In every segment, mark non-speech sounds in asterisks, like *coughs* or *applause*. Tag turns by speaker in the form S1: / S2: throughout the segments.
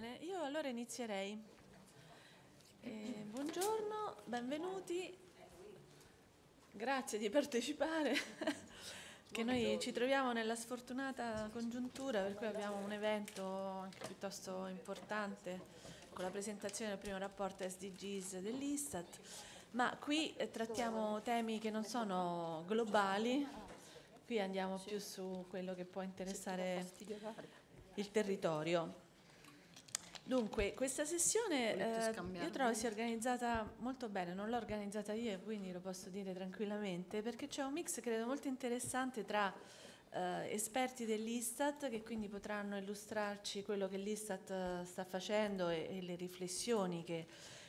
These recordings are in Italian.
S1: Bene, io allora inizierei. Eh, buongiorno, benvenuti, grazie di partecipare, *laughs* che noi ci troviamo nella sfortunata congiuntura per cui abbiamo un evento anche piuttosto importante con la presentazione del primo rapporto SDGs dell'Istat, ma qui eh, trattiamo temi che non sono globali, qui andiamo più su quello che può interessare il territorio. Dunque, questa sessione eh, io trovo sia organizzata molto bene, non l'ho organizzata io quindi lo posso dire tranquillamente, perché c'è un mix credo molto interessante tra eh, esperti dell'Istat che quindi potranno illustrarci quello che l'Istat eh, sta facendo e, e le riflessioni che,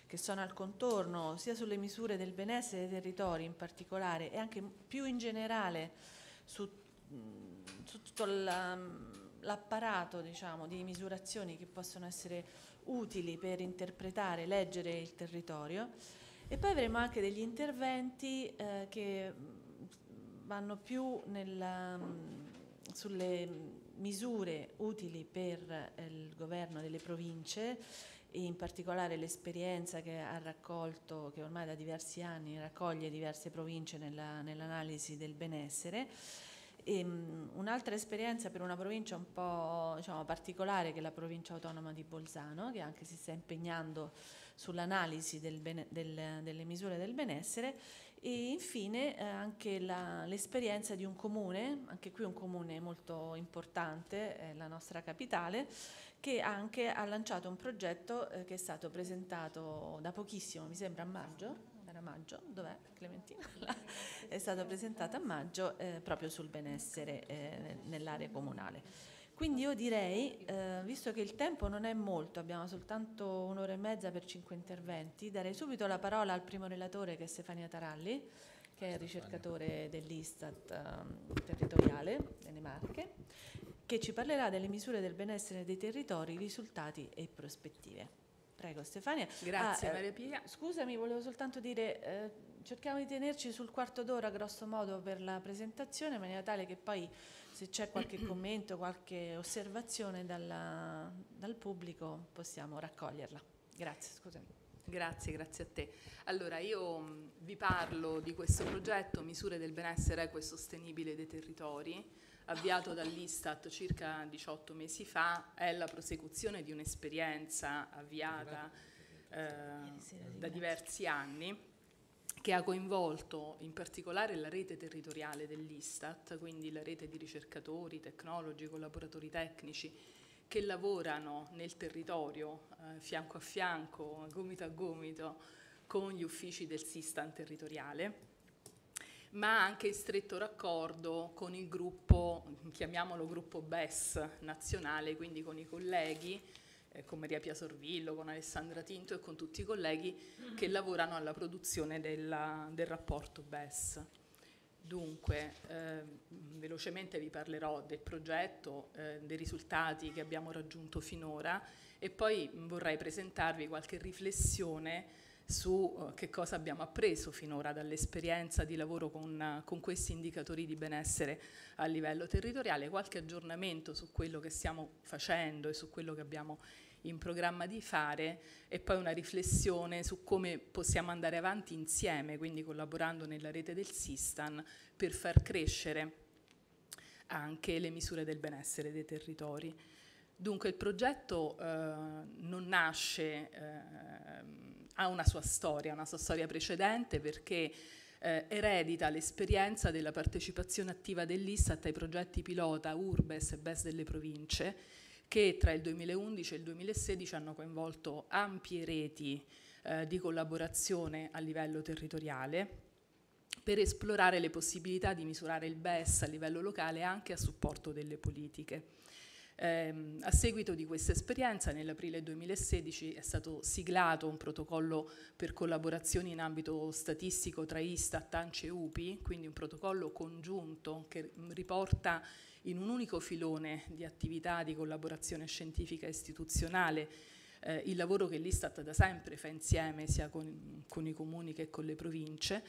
S1: che sono al contorno, sia sulle misure del benessere dei territori in particolare e anche più in generale su mm, su tutto il, ehm, l'apparato diciamo, di misurazioni che possono essere utili per interpretare, leggere il territorio e poi avremo anche degli interventi eh, che mm, vanno più nella, mm, sulle misure utili per eh, il governo delle province in particolare l'esperienza che ha raccolto, che ormai da diversi anni raccoglie diverse province nell'analisi del benessere Ehm, un'altra esperienza per una provincia un po' diciamo, particolare che è la provincia autonoma di Bolzano, che anche si sta impegnando sull'analisi del bene, del, delle misure del benessere e infine eh, anche la, l'esperienza di un comune, anche qui un comune molto importante, eh, la nostra capitale, che anche ha lanciato un progetto eh, che è stato presentato da pochissimo, mi sembra a maggio era maggio, dov'è Clementina? *laughs* è stata presentata a maggio eh, proprio sul benessere eh, nell'area comunale. Quindi io direi, eh, visto che il tempo non è molto, abbiamo soltanto un'ora e mezza per cinque interventi, darei subito la parola al primo relatore che è Stefania Taralli, che è ricercatore dell'Istat ehm, territoriale delle Marche, che ci parlerà delle misure del benessere dei territori, risultati e prospettive. Prego Stefania. Grazie ah, eh, Maria Pia. Scusami, volevo soltanto dire, eh, cerchiamo di tenerci sul quarto d'ora grosso modo per la presentazione, in maniera tale che poi se c'è qualche *clears throat* commento, qualche osservazione dalla, dal pubblico possiamo raccoglierla. Grazie, scusami.
S2: Grazie, grazie a te. Allora, io mm, vi parlo di questo progetto Misure del benessere equo e sostenibile dei territori avviato dall'Istat circa 18 mesi fa, è la prosecuzione di un'esperienza avviata eh, da diversi anni che ha coinvolto in particolare la rete territoriale dell'Istat, quindi la rete di ricercatori, tecnologi, collaboratori tecnici che lavorano nel territorio eh, fianco a fianco, gomito a gomito con gli uffici del Sistan territoriale ma anche in stretto raccordo con il gruppo, chiamiamolo gruppo BES nazionale, quindi con i colleghi, eh, con Maria Pia Sorvillo, con Alessandra Tinto e con tutti i colleghi che mm-hmm. lavorano alla produzione della, del rapporto BES. Dunque, eh, velocemente vi parlerò del progetto, eh, dei risultati che abbiamo raggiunto finora e poi vorrei presentarvi qualche riflessione su eh, che cosa abbiamo appreso finora dall'esperienza di lavoro con, eh, con, questi indicatori di benessere a livello territoriale, qualche aggiornamento su quello che stiamo facendo e su quello che abbiamo in programma di fare e poi una riflessione su come possiamo andare avanti insieme, quindi collaborando nella rete del Sistan per far crescere anche le misure del benessere dei territori. Dunque il progetto eh, non nasce eh, ha una sua storia, una sua storia precedente perché eh, eredita l'esperienza della partecipazione attiva dell'Issat ai progetti pilota Urbes e BES delle province che tra il 2011 e il 2016 hanno coinvolto ampie reti eh, di collaborazione a livello territoriale per esplorare le possibilità di misurare il BES a livello locale anche a supporto delle politiche. Eh, a seguito di questa esperienza, nell'aprile 2016 è stato siglato un protocollo per collaborazioni in ambito statistico tra Istat, ANCE e UPI, quindi un protocollo congiunto che riporta in un unico filone di attività di collaborazione scientifica istituzionale eh, il lavoro che l'Istat da sempre fa insieme sia con, con i comuni che con le province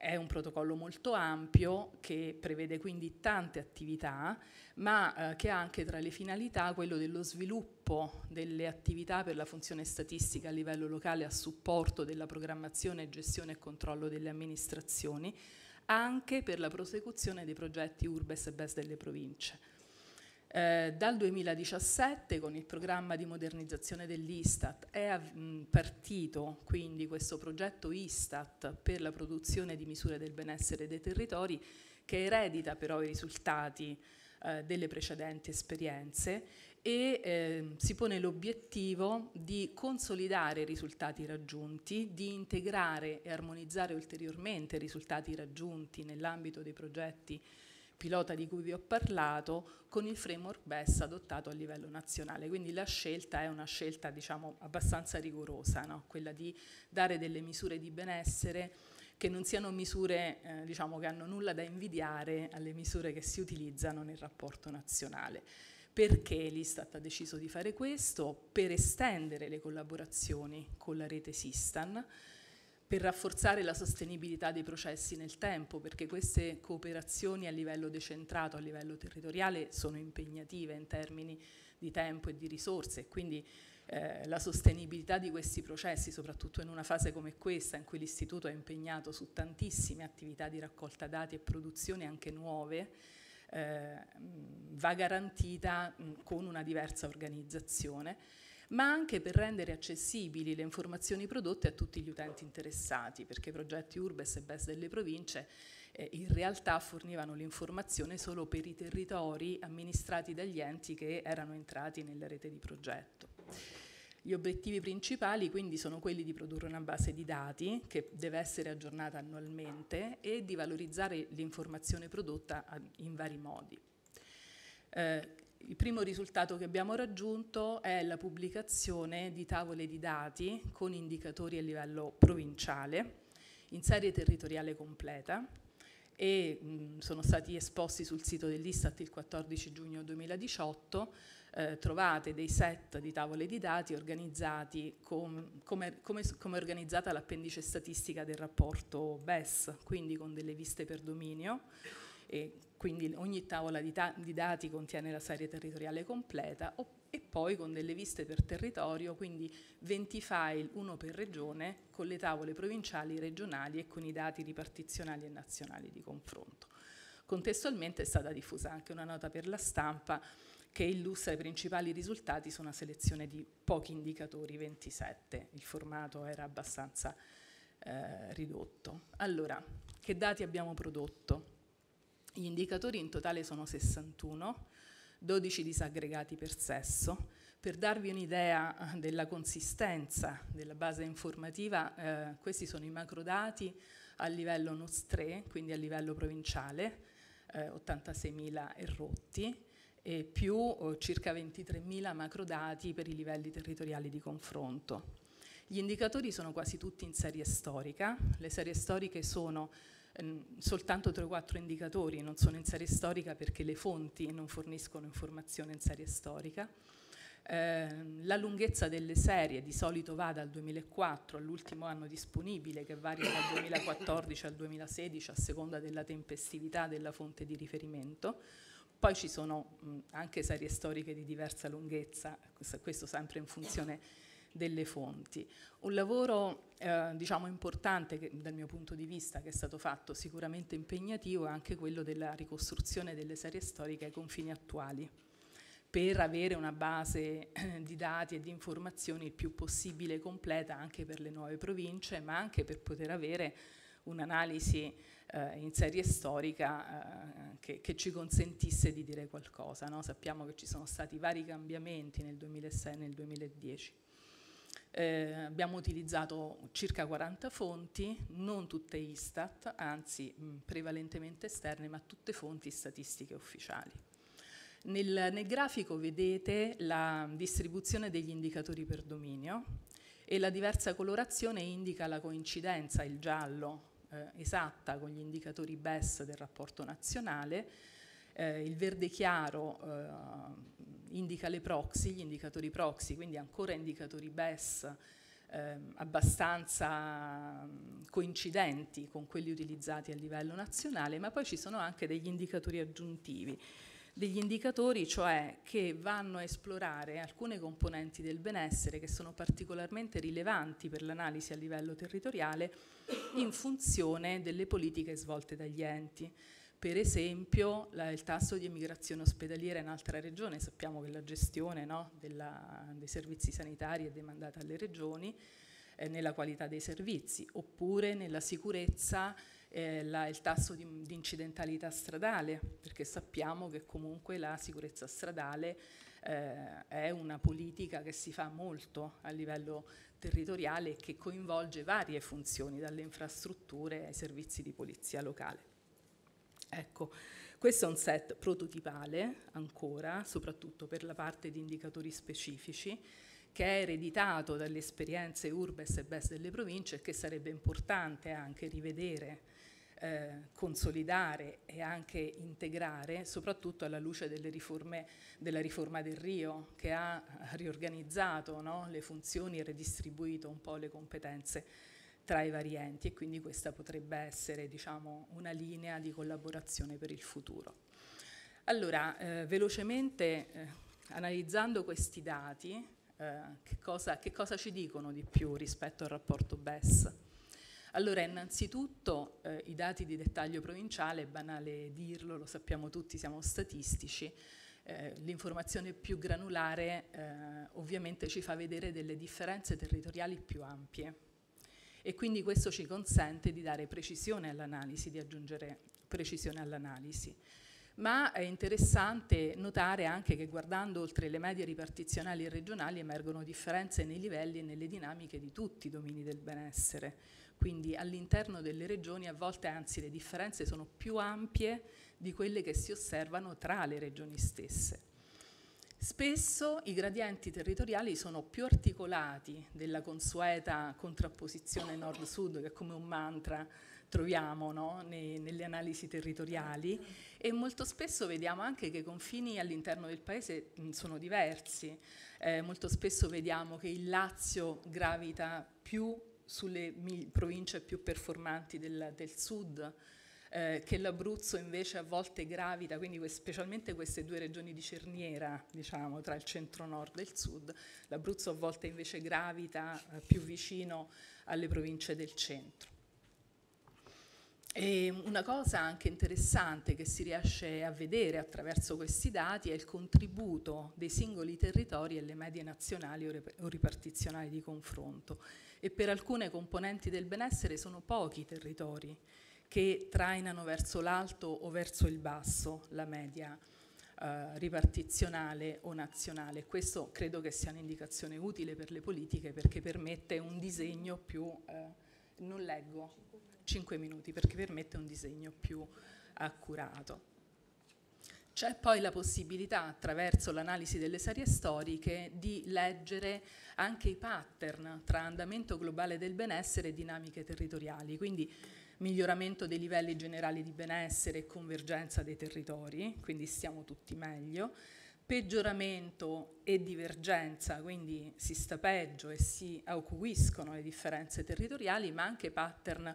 S2: è un protocollo molto ampio che prevede quindi tante attività, ma eh, che ha anche tra le finalità quello dello sviluppo delle attività per la funzione statistica a livello locale a supporto della programmazione, gestione e controllo delle amministrazioni, anche per la prosecuzione dei progetti Urbes e BES delle province. Eh, dal 2017 con il programma di modernizzazione dell'Istat è partito quindi questo progetto Istat per la produzione di misure del benessere dei territori che eredita però i risultati eh, delle precedenti esperienze e eh, si pone l'obiettivo di consolidare i risultati raggiunti, di integrare e armonizzare ulteriormente i risultati raggiunti nell'ambito dei progetti pilota di cui vi ho parlato con il framework BES adottato a livello nazionale. Quindi la scelta è una scelta diciamo, abbastanza rigorosa, no? quella di dare delle misure di benessere che non siano misure eh, diciamo, che hanno nulla da invidiare alle misure che si utilizzano nel rapporto nazionale. Perché l'Istat ha deciso di fare questo? Per estendere le collaborazioni con la rete Sistan, per rafforzare la sostenibilità dei processi nel tempo, perché queste cooperazioni a livello decentrato, a livello territoriale, sono impegnative in termini di tempo e di risorse, quindi eh, la sostenibilità di questi processi, soprattutto in una fase come questa, in cui l'Istituto è impegnato su tantissime attività di raccolta dati e produzione anche nuove, eh, va garantita mh, con una diversa organizzazione ma anche per rendere accessibili le informazioni prodotte a tutti gli utenti interessati, perché i progetti Urbes e BES delle province eh, in realtà fornivano l'informazione solo per i territori amministrati dagli enti che erano entrati nella rete di progetto. Gli obiettivi principali quindi sono quelli di produrre una base di dati che deve essere aggiornata annualmente e di valorizzare l'informazione prodotta eh, in vari modi. Eh, il primo risultato che abbiamo raggiunto è la pubblicazione di tavole di dati con indicatori a livello provinciale in serie territoriale completa e mh, sono stati esposti sul sito dell'Istat il 14 giugno 2018. Eh, trovate dei set di tavole di dati organizzati com, come, come, come organizzata l'appendice statistica del rapporto BES, quindi con delle viste per dominio e quindi ogni tavola di, ta di, dati contiene la serie territoriale completa e poi con delle viste per territorio, quindi 20 file, uno per regione, con le tavole provinciali, regionali e con i dati ripartizionali e nazionali di confronto. Contestualmente è stata diffusa anche una nota per la stampa che illustra i principali risultati su una selezione di pochi indicatori, 27, il formato era abbastanza eh, ridotto. Allora, che dati abbiamo prodotto? Gli indicatori in totale sono 61, 12 disaggregati per sesso. Per darvi un'idea eh, della consistenza della base informativa, eh, questi sono i macrodati a livello NOS 3, quindi a livello provinciale, eh, 86.000 errotti, e più oh, circa 23.000 macrodati per i livelli territoriali di confronto. Gli indicatori sono quasi tutti in serie storica, le serie storiche sono soltanto 3-4 indicatori, non sono in serie storica perché le fonti non forniscono informazione in serie storica. Eh, la lunghezza delle serie di solito va dal 2004 all'ultimo anno disponibile che varia dal 2014 al 2016 a seconda della tempestività della fonte di riferimento. Poi ci sono mh, anche serie storiche di diversa lunghezza, questo, questo sempre in funzione delle fonti. Un lavoro eh, diciamo importante che, dal mio punto di vista che è stato fatto, sicuramente impegnativo, è anche quello della ricostruzione delle serie storiche ai confini attuali per avere una base eh, di dati e di informazioni il più possibile completa anche per le nuove province, ma anche per poter avere un'analisi eh, in serie storica eh, che, che, ci consentisse di dire qualcosa. No? Sappiamo che ci sono stati vari cambiamenti nel 2006 e nel 2010. Eh, abbiamo utilizzato circa 40 fonti, non tutte Istat, anzi mh, prevalentemente esterne, ma tutte fonti statistiche ufficiali. Nel, nel grafico vedete la distribuzione degli indicatori per dominio e la diversa colorazione indica la coincidenza, il giallo eh, esatta con gli indicatori BES del rapporto nazionale, eh, il verde chiaro eh, indica le proxy, gli indicatori proxy, quindi ancora indicatori BES eh, abbastanza mm, coincidenti con quelli utilizzati a livello nazionale, ma poi ci sono anche degli indicatori aggiuntivi, degli indicatori cioè che vanno a esplorare alcune componenti del benessere che sono particolarmente rilevanti per l'analisi a livello territoriale in funzione delle politiche svolte dagli enti. Per esempio la, il tasso di emigrazione ospedaliera in altra regione, sappiamo che la gestione no, della, dei servizi sanitari è demandata alle regioni, eh, nella qualità dei servizi, oppure nella sicurezza eh, la, il tasso di, di, incidentalità stradale, perché sappiamo che comunque la sicurezza stradale eh, è una politica che si fa molto a livello territoriale e che coinvolge varie funzioni, dalle infrastrutture ai servizi di polizia locale. Ecco, questo è un set prototipale ancora, soprattutto per la parte di indicatori specifici, che è ereditato dalle esperienze urbes e best delle province e che sarebbe importante anche rivedere, eh, consolidare e anche integrare, soprattutto alla luce delle riforme, della riforma del Rio, che ha riorganizzato no, le funzioni e redistribuito un po' le competenze tra i vari enti e quindi questa potrebbe essere diciamo, una linea di collaborazione per il futuro. Allora, eh, velocemente eh, analizzando questi dati, eh, che, cosa, che, cosa, ci dicono di più rispetto al rapporto BES? Allora, innanzitutto eh, i dati di dettaglio provinciale, è banale dirlo, lo sappiamo tutti, siamo statistici, eh, l'informazione più granulare eh, ovviamente ci fa vedere delle differenze territoriali più ampie, e quindi questo ci consente di dare precisione all'analisi, di aggiungere precisione all'analisi. Ma è interessante notare anche che guardando oltre le medie ripartizionali e regionali emergono differenze nei livelli e nelle dinamiche di tutti i domini del benessere. Quindi all'interno delle regioni a volte anzi le differenze sono più ampie di quelle che si osservano tra le regioni stesse. Spesso i gradienti territoriali sono più articolati della consueta contrapposizione nord-sud che come un mantra troviamo no? nelle analisi territoriali e molto spesso vediamo anche che i confini all'interno del paese sono diversi, eh, molto spesso vediamo che il Lazio gravita più sulle province più performanti del, del sud, eh, che l'Abruzzo invece a volte gravita, quindi specialmente queste due regioni di cerniera, diciamo, tra il centro-nord e il sud, l'Abruzzo a volte invece gravita eh, più vicino alle province del centro. E una cosa anche interessante che si riesce a vedere attraverso questi dati è il contributo dei singoli territori alle medie nazionali o ripartizionali di confronto e per alcune componenti del benessere sono pochi i territori che trainano verso l'alto o verso il basso la media eh, ripartizionale o nazionale. Questo credo che sia un'indicazione utile per le politiche perché permette un disegno più, eh, non leggo, 5 minuti, perché permette un disegno più accurato. C'è poi la possibilità, attraverso l'analisi delle serie storiche, di leggere anche i pattern tra andamento globale del benessere e dinamiche territoriali. Quindi miglioramento dei livelli generali di benessere e convergenza dei territori, quindi stiamo tutti meglio, peggioramento e divergenza, quindi si sta peggio e si acuiscono le differenze territoriali, ma anche pattern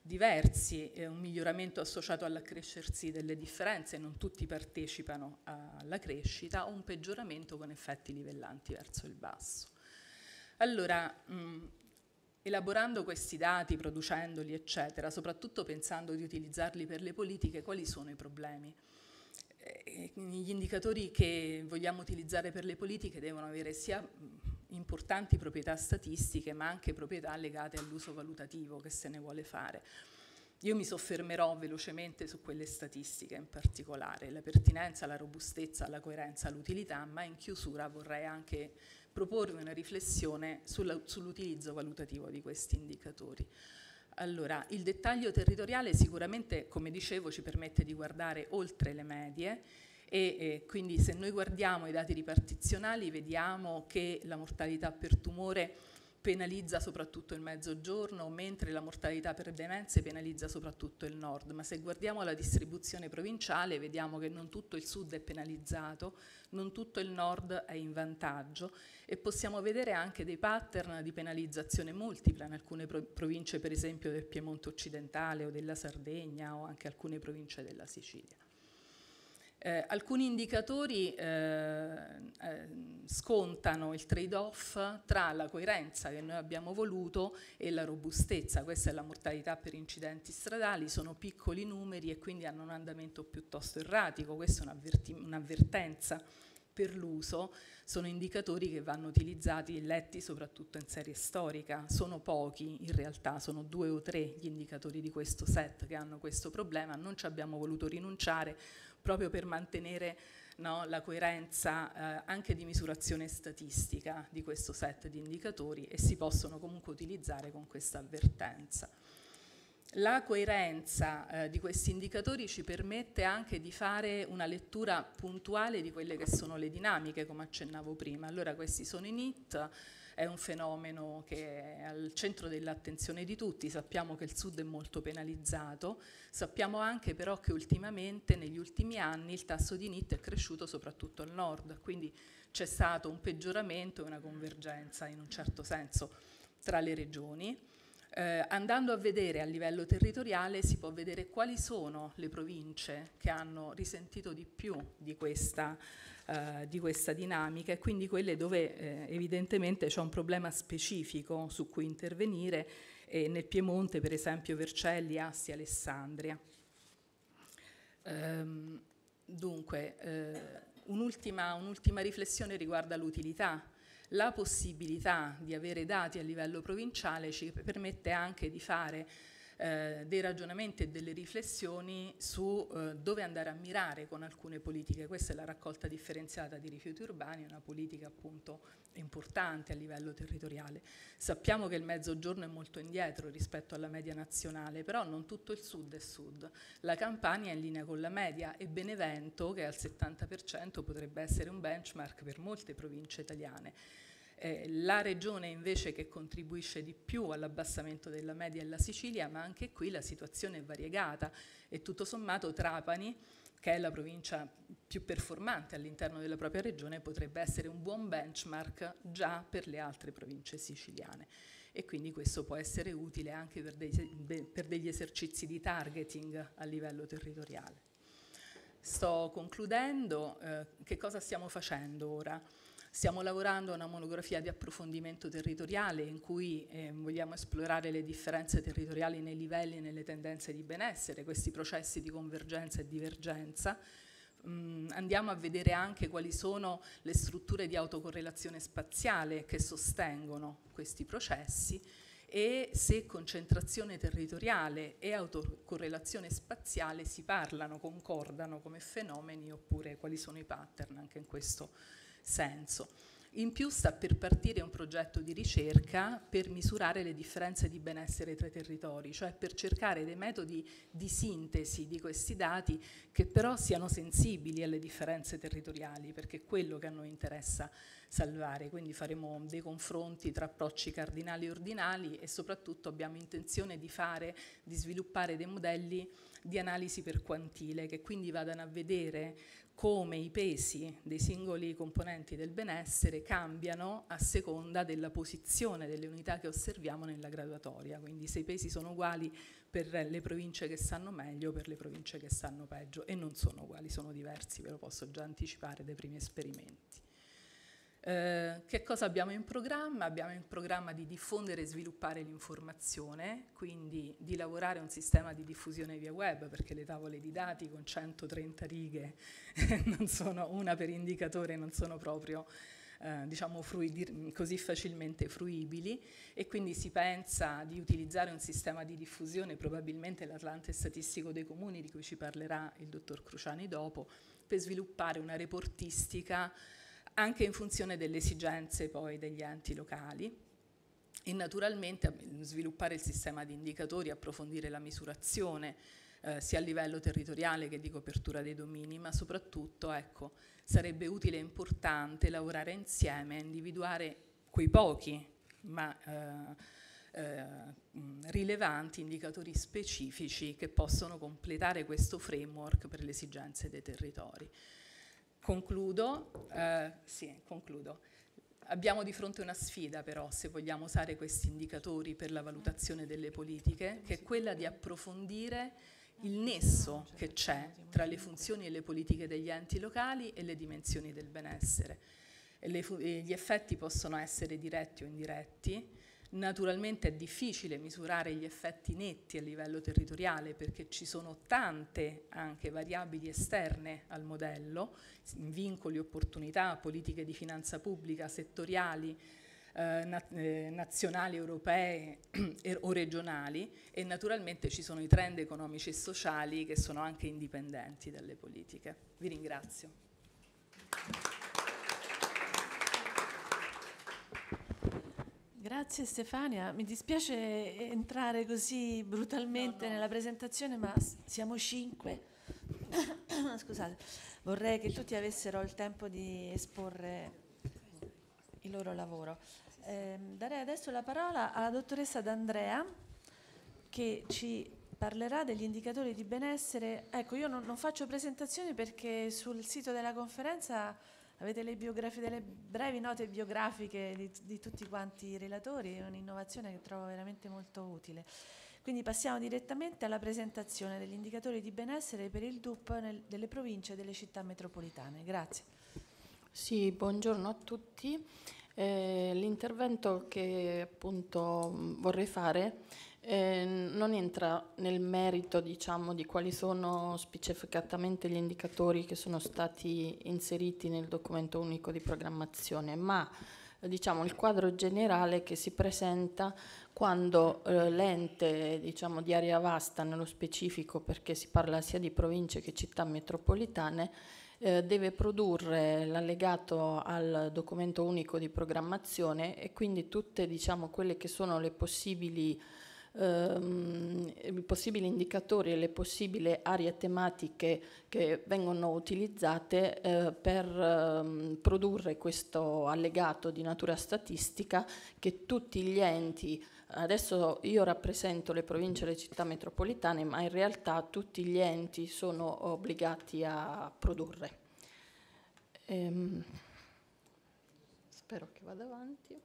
S2: diversi, eh, un miglioramento associato all'accrescersi delle differenze, non tutti partecipano alla crescita, un peggioramento con effetti livellanti verso il basso. Allora, mh, Elaborando questi dati, producendoli, eccetera, soprattutto pensando di utilizzarli per le politiche, quali sono i problemi? Eh, eh, gli indicatori che vogliamo utilizzare per le politiche devono avere sia importanti proprietà statistiche ma anche proprietà legate all'uso valutativo che se ne vuole fare. Io mi soffermerò velocemente su quelle statistiche in particolare, la pertinenza, la robustezza, la coerenza, l'utilità, ma in chiusura vorrei anche proporre una riflessione sull'utilizzo valutativo di questi indicatori. Allora, il dettaglio territoriale sicuramente, come dicevo, ci permette di guardare oltre le medie e eh, quindi se noi guardiamo i dati ripartizionali vediamo che la mortalità per tumore penalizza soprattutto il mezzogiorno, mentre la mortalità per demenze penalizza soprattutto il nord, ma se guardiamo la distribuzione provinciale vediamo che non tutto il sud è penalizzato, non tutto il nord è in vantaggio e possiamo vedere anche dei pattern di penalizzazione multipla in alcune province per esempio del Piemonte occidentale o della Sardegna o anche alcune province della Sicilia. Eh, alcuni indicatori eh, eh, scontano il trade-off tra la coerenza che noi abbiamo voluto e la robustezza. Questa è la mortalità per incidenti stradali, sono piccoli numeri e quindi hanno un andamento piuttosto erratico, questa è un'avvertenza per l'uso sono indicatori che vanno utilizzati e letti soprattutto in serie storica. Sono pochi in realtà, sono due o tre gli indicatori di questo set che hanno questo problema, non ci abbiamo voluto rinunciare proprio per mantenere no, la coerenza eh, anche di misurazione statistica di questo set di indicatori e si possono comunque utilizzare con questa avvertenza. La coerenza eh, di questi indicatori ci permette anche di fare una lettura puntuale di quelle che sono le dinamiche, come accennavo prima. Allora questi sono i NIT, è un fenomeno che è al centro dell'attenzione di tutti, sappiamo che il Sud è molto penalizzato, sappiamo anche però che ultimamente, negli ultimi anni, il tasso di NIT è cresciuto soprattutto al Nord, quindi c'è stato un peggioramento e una convergenza in un certo senso tra le regioni. Eh, andando a vedere a livello territoriale si può vedere quali sono le province che hanno risentito di più di questa eh, di questa dinamica e quindi quelle dove eh, evidentemente c'è un problema specifico su cui intervenire e nel Piemonte per esempio Vercelli, Assi, Alessandria. Ehm, dunque, eh, un'ultima, un'ultima riflessione riguarda l'utilità la possibilità di avere dati a livello provinciale ci permette anche di fare eh, dei ragionamenti e delle riflessioni su eh, dove andare a mirare con alcune politiche. Questa è la raccolta differenziata di rifiuti urbani, una politica appunto importante a livello territoriale. Sappiamo che il mezzogiorno è molto indietro rispetto alla media nazionale, però non tutto il sud è sud. La Campania è in linea con la media e Benevento, che è al 70%, potrebbe essere un benchmark per molte province italiane. Eh, la regione invece che contribuisce di più all'abbassamento della media è la Sicilia, ma anche qui la situazione è variegata e tutto sommato Trapani che è la provincia più performante all'interno della propria regione, potrebbe essere un buon benchmark già per le altre province siciliane. E quindi questo può essere utile anche per, dei, per degli esercizi di targeting a livello territoriale. Sto concludendo, eh, che cosa stiamo facendo ora? Stiamo lavorando a una monografia di approfondimento territoriale in cui eh, vogliamo esplorare le differenze territoriali nei livelli e nelle tendenze di benessere, questi processi di convergenza e divergenza. Mm, andiamo a vedere anche quali sono le strutture di autocorrelazione spaziale che sostengono questi processi e se concentrazione territoriale e autocorrelazione spaziale si parlano, concordano come fenomeni oppure quali sono i pattern anche in questo senso. In più sta per partire un progetto di ricerca per misurare le differenze di benessere tra i territori, cioè per cercare dei metodi di sintesi di questi dati che però siano sensibili alle differenze territoriali, perché è quello che a noi interessa salvare. Quindi faremo dei confronti tra approcci cardinali e ordinali e soprattutto abbiamo intenzione di fare, di sviluppare dei modelli di analisi per quantile che quindi vadano a vedere come i pesi dei singoli componenti del benessere cambiano a seconda della posizione delle unità che osserviamo nella graduatoria, quindi se i pesi sono uguali per le province che stanno meglio o per le province che stanno peggio e non sono uguali, sono diversi, ve lo posso già anticipare dai primi esperimenti. Eh, che cosa abbiamo in programma? Abbiamo in programma di diffondere e sviluppare l'informazione, quindi di lavorare un sistema di diffusione via web, perché le tavole di dati con 130 righe, *laughs* sono, una per indicatore, non sono proprio eh, diciamo così facilmente fruibili e quindi si pensa di utilizzare un sistema di diffusione, probabilmente l'Atlante Statistico dei Comuni di cui ci parlerà il dottor Cruciani dopo, per sviluppare una reportistica anche in funzione delle esigenze poi degli enti locali e naturalmente eh, sviluppare il sistema di indicatori, approfondire la misurazione eh, sia a livello territoriale che di copertura dei domini, ma soprattutto ecco, sarebbe utile e importante lavorare insieme a individuare quei pochi ma eh, eh, mm, rilevanti indicatori specifici che possono completare questo framework per le esigenze dei territori. Concludo, eh, sì, concludo. Abbiamo di fronte una sfida però, se vogliamo usare questi indicatori per la valutazione delle politiche, che è quella di approfondire il nesso che c'è tra le funzioni e le politiche degli enti locali e le dimensioni del benessere. E le, gli effetti possono essere diretti o indiretti, Naturalmente è difficile misurare gli effetti netti a livello territoriale perché ci sono tante anche variabili esterne al modello, vincoli, opportunità, politiche di finanza pubblica, settoriali, eh, eh nazionali, europee *clears throat* o regionali e naturalmente ci sono i trend economici e sociali che sono anche indipendenti dalle politiche. Vi ringrazio.
S1: Grazie Stefania, mi dispiace entrare così brutalmente no, no. nella presentazione, ma siamo cinque. *coughs* Scusate, vorrei che tutti avessero il tempo di esporre il loro lavoro. Eh, darei adesso la parola alla dottoressa D'Andrea che ci parlerà degli indicatori di benessere. Ecco, io non, non faccio presentazioni perché sul sito della conferenza Avete delle brevi note biografiche di, di tutti quanti i relatori, è un'innovazione che trovo veramente molto utile. Quindi passiamo direttamente alla presentazione degli indicatori di benessere per il DUP nel, delle province e delle città metropolitane. Grazie. Sì, buongiorno a tutti. Eh, l'intervento che
S3: appunto mm, vorrei fare eh, non entra nel merito diciamo, di quali sono specificatamente gli indicatori che sono stati inseriti nel documento unico di programmazione, ma diciamo, il quadro generale che si presenta quando eh, l'ente diciamo, di area vasta, nello specifico perché si parla sia di province che città metropolitane, eh, deve produrre l'allegato al documento unico di programmazione e quindi tutte diciamo, quelle che sono le possibili ehm, i possibili indicatori e le possibili aree tematiche che vengono utilizzate eh, per ehm, produrre questo allegato di natura statistica che tutti gli enti Adesso io rappresento le province e le città metropolitane, ma in realtà tutti gli enti sono obbligati a produrre. Ehm, spero che vada avanti.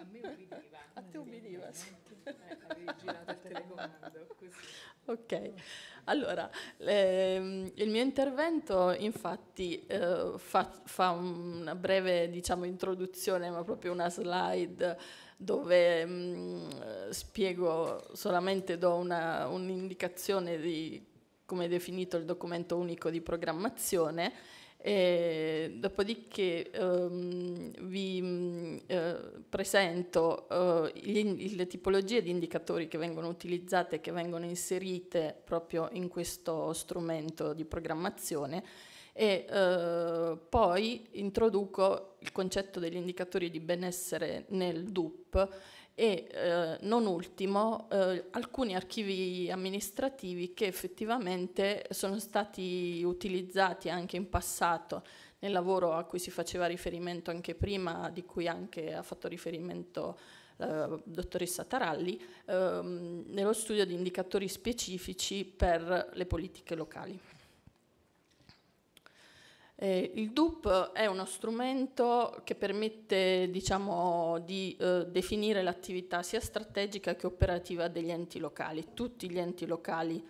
S2: A me obbediva. A te obbediva, sì.
S3: Eh, avevi girato il telecomando, così. Ok, allora, ehm, il mio intervento infatti eh, fa, fa, una breve, diciamo, introduzione, ma proprio una slide dove mh, mm, spiego solamente, do un'indicazione di come è definito il documento unico di programmazione e dopodiché um, vi uh, presento uh, gli, le tipologie di indicatori che vengono utilizzate e che vengono inserite proprio in questo strumento di programmazione e uh, poi introduco il concetto degli indicatori di benessere nel DUP e eh, non ultimo eh, alcuni archivi amministrativi che effettivamente sono stati utilizzati anche in passato nel lavoro a cui si faceva riferimento anche prima, di cui anche ha fatto riferimento eh, dottoressa Taralli, ehm, nello studio di indicatori specifici per le politiche locali. Eh, il DUP è uno strumento che permette diciamo, di eh, definire l'attività sia strategica che operativa degli enti locali. Tutti gli enti locali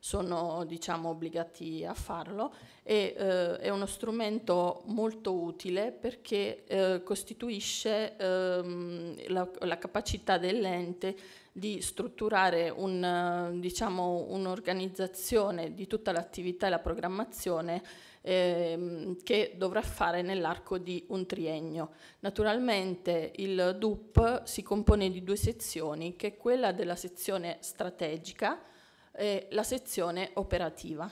S3: sono diciamo, obbligati a farlo e eh, è uno strumento molto utile perché eh, costituisce ehm, la, la, capacità dell'ente di strutturare un, diciamo, un'organizzazione di tutta l'attività e la programmazione ehm, che dovrà fare nell'arco di un triennio. Naturalmente il DUP si compone di due sezioni, che è quella della sezione strategica e la sezione operativa.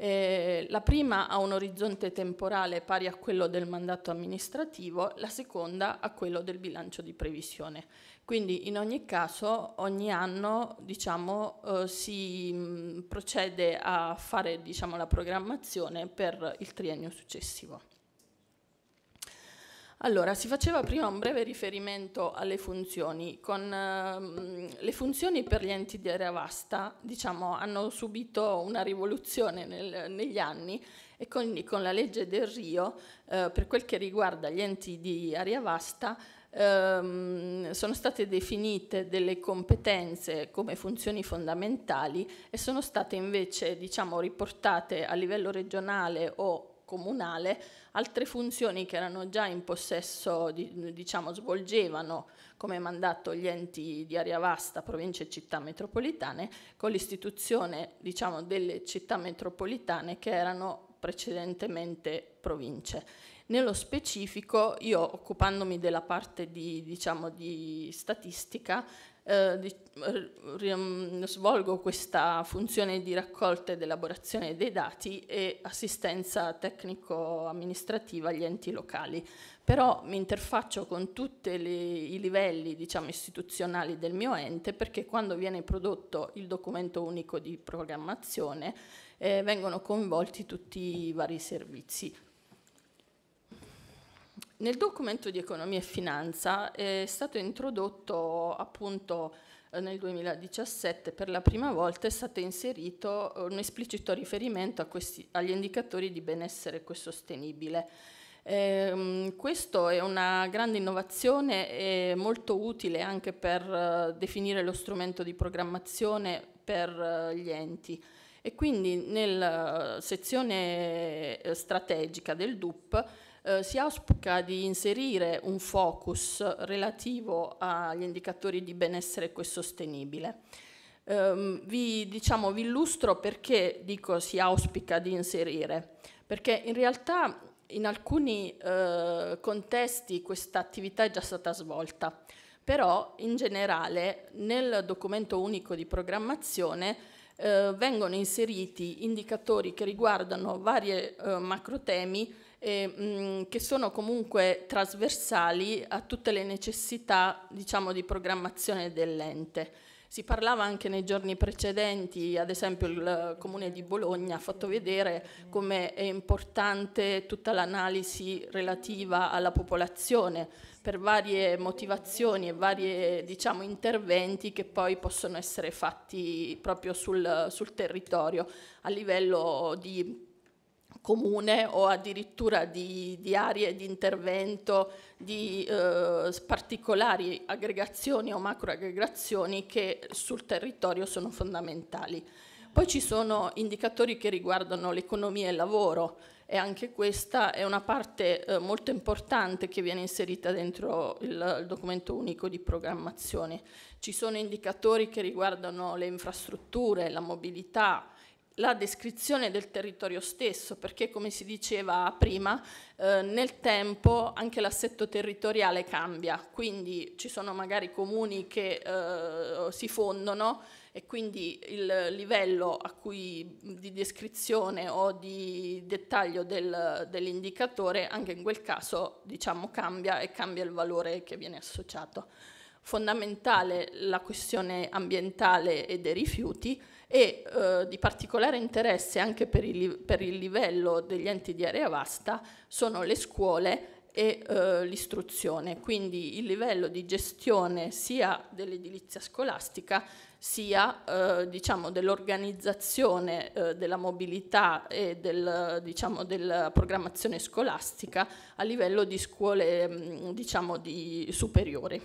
S3: Eh, la prima ha un orizzonte temporale pari a quello del mandato amministrativo, la seconda a quello del bilancio di previsione. Quindi in ogni caso ogni anno diciamo, eh, si mh, mm, procede a fare diciamo, la programmazione per il triennio successivo. Allora, si faceva prima un breve riferimento alle funzioni. Con, ehm, le funzioni per gli enti di area vasta diciamo, hanno subito una rivoluzione nel, negli anni e quindi con la legge del Rio, eh, per quel che riguarda gli enti di area vasta, ehm, sono state definite delle competenze come funzioni fondamentali e sono state invece diciamo, riportate a livello regionale o comunale altre funzioni che erano già in possesso, di, diciamo, svolgevano come mandato gli enti di area vasta, province e città metropolitane, con l'istituzione diciamo, delle città metropolitane che erano precedentemente province. Nello specifico, io occupandomi della parte di, diciamo, di statistica, eh, mm, svolgo questa funzione di raccolta ed elaborazione dei dati e assistenza tecnico-amministrativa agli enti locali. Però mi interfaccio con tutti i livelli diciamo, istituzionali del mio ente perché quando viene prodotto il documento unico di programmazione eh, vengono coinvolti tutti i vari servizi nel documento di economia e finanza eh, è stato introdotto appunto eh, nel 2017 per la prima volta è stato inserito eh, un esplicito riferimento questi, agli indicatori di benessere ecosostenibile. Eh, questo è una grande innovazione e molto utile anche per eh, definire lo strumento di programmazione per eh, gli enti e quindi nella sezione strategica del DUP eh, si auspica di inserire un focus relativo agli indicatori di benessere e sostenibile. Um, vi, diciamo, vi illustro perché dico si auspica di inserire, perché in realtà in alcuni eh, contesti questa attività è già stata svolta, però in generale nel documento unico di programmazione eh, vengono inseriti indicatori che riguardano vari eh, temi eh, mh, mm, che sono comunque trasversali a tutte le necessità diciamo, di programmazione dell'ente. Si parlava anche nei giorni precedenti, ad esempio il Comune di Bologna ha fatto vedere come è importante tutta l'analisi relativa alla popolazione per varie motivazioni e vari diciamo, interventi che poi possono essere fatti proprio sul, sul territorio a livello di comune o addirittura di, di aree di intervento, di eh, particolari aggregazioni o macroaggregazioni che sul territorio sono fondamentali. Poi ci sono indicatori che riguardano l'economia e il lavoro e anche questa è una parte eh, molto importante che viene inserita dentro il, il, documento unico di programmazione. Ci sono indicatori che riguardano le infrastrutture, la mobilità, la descrizione del territorio stesso, perché come si diceva prima, eh, nel tempo anche l'assetto territoriale cambia, quindi ci sono magari comuni che eh, si fondono e quindi il livello cui, di descrizione o di dettaglio del, dell'indicatore anche in quel caso diciamo, cambia e cambia il valore che viene associato. Fondamentale la questione ambientale e dei rifiuti, e eh, di particolare interesse anche per il, per il, livello degli enti di area vasta sono le scuole e eh, l'istruzione, quindi il livello di gestione sia dell'edilizia scolastica sia eh, diciamo, dell'organizzazione eh, della mobilità e del, diciamo, della programmazione scolastica a livello di scuole mm, diciamo, di superiori.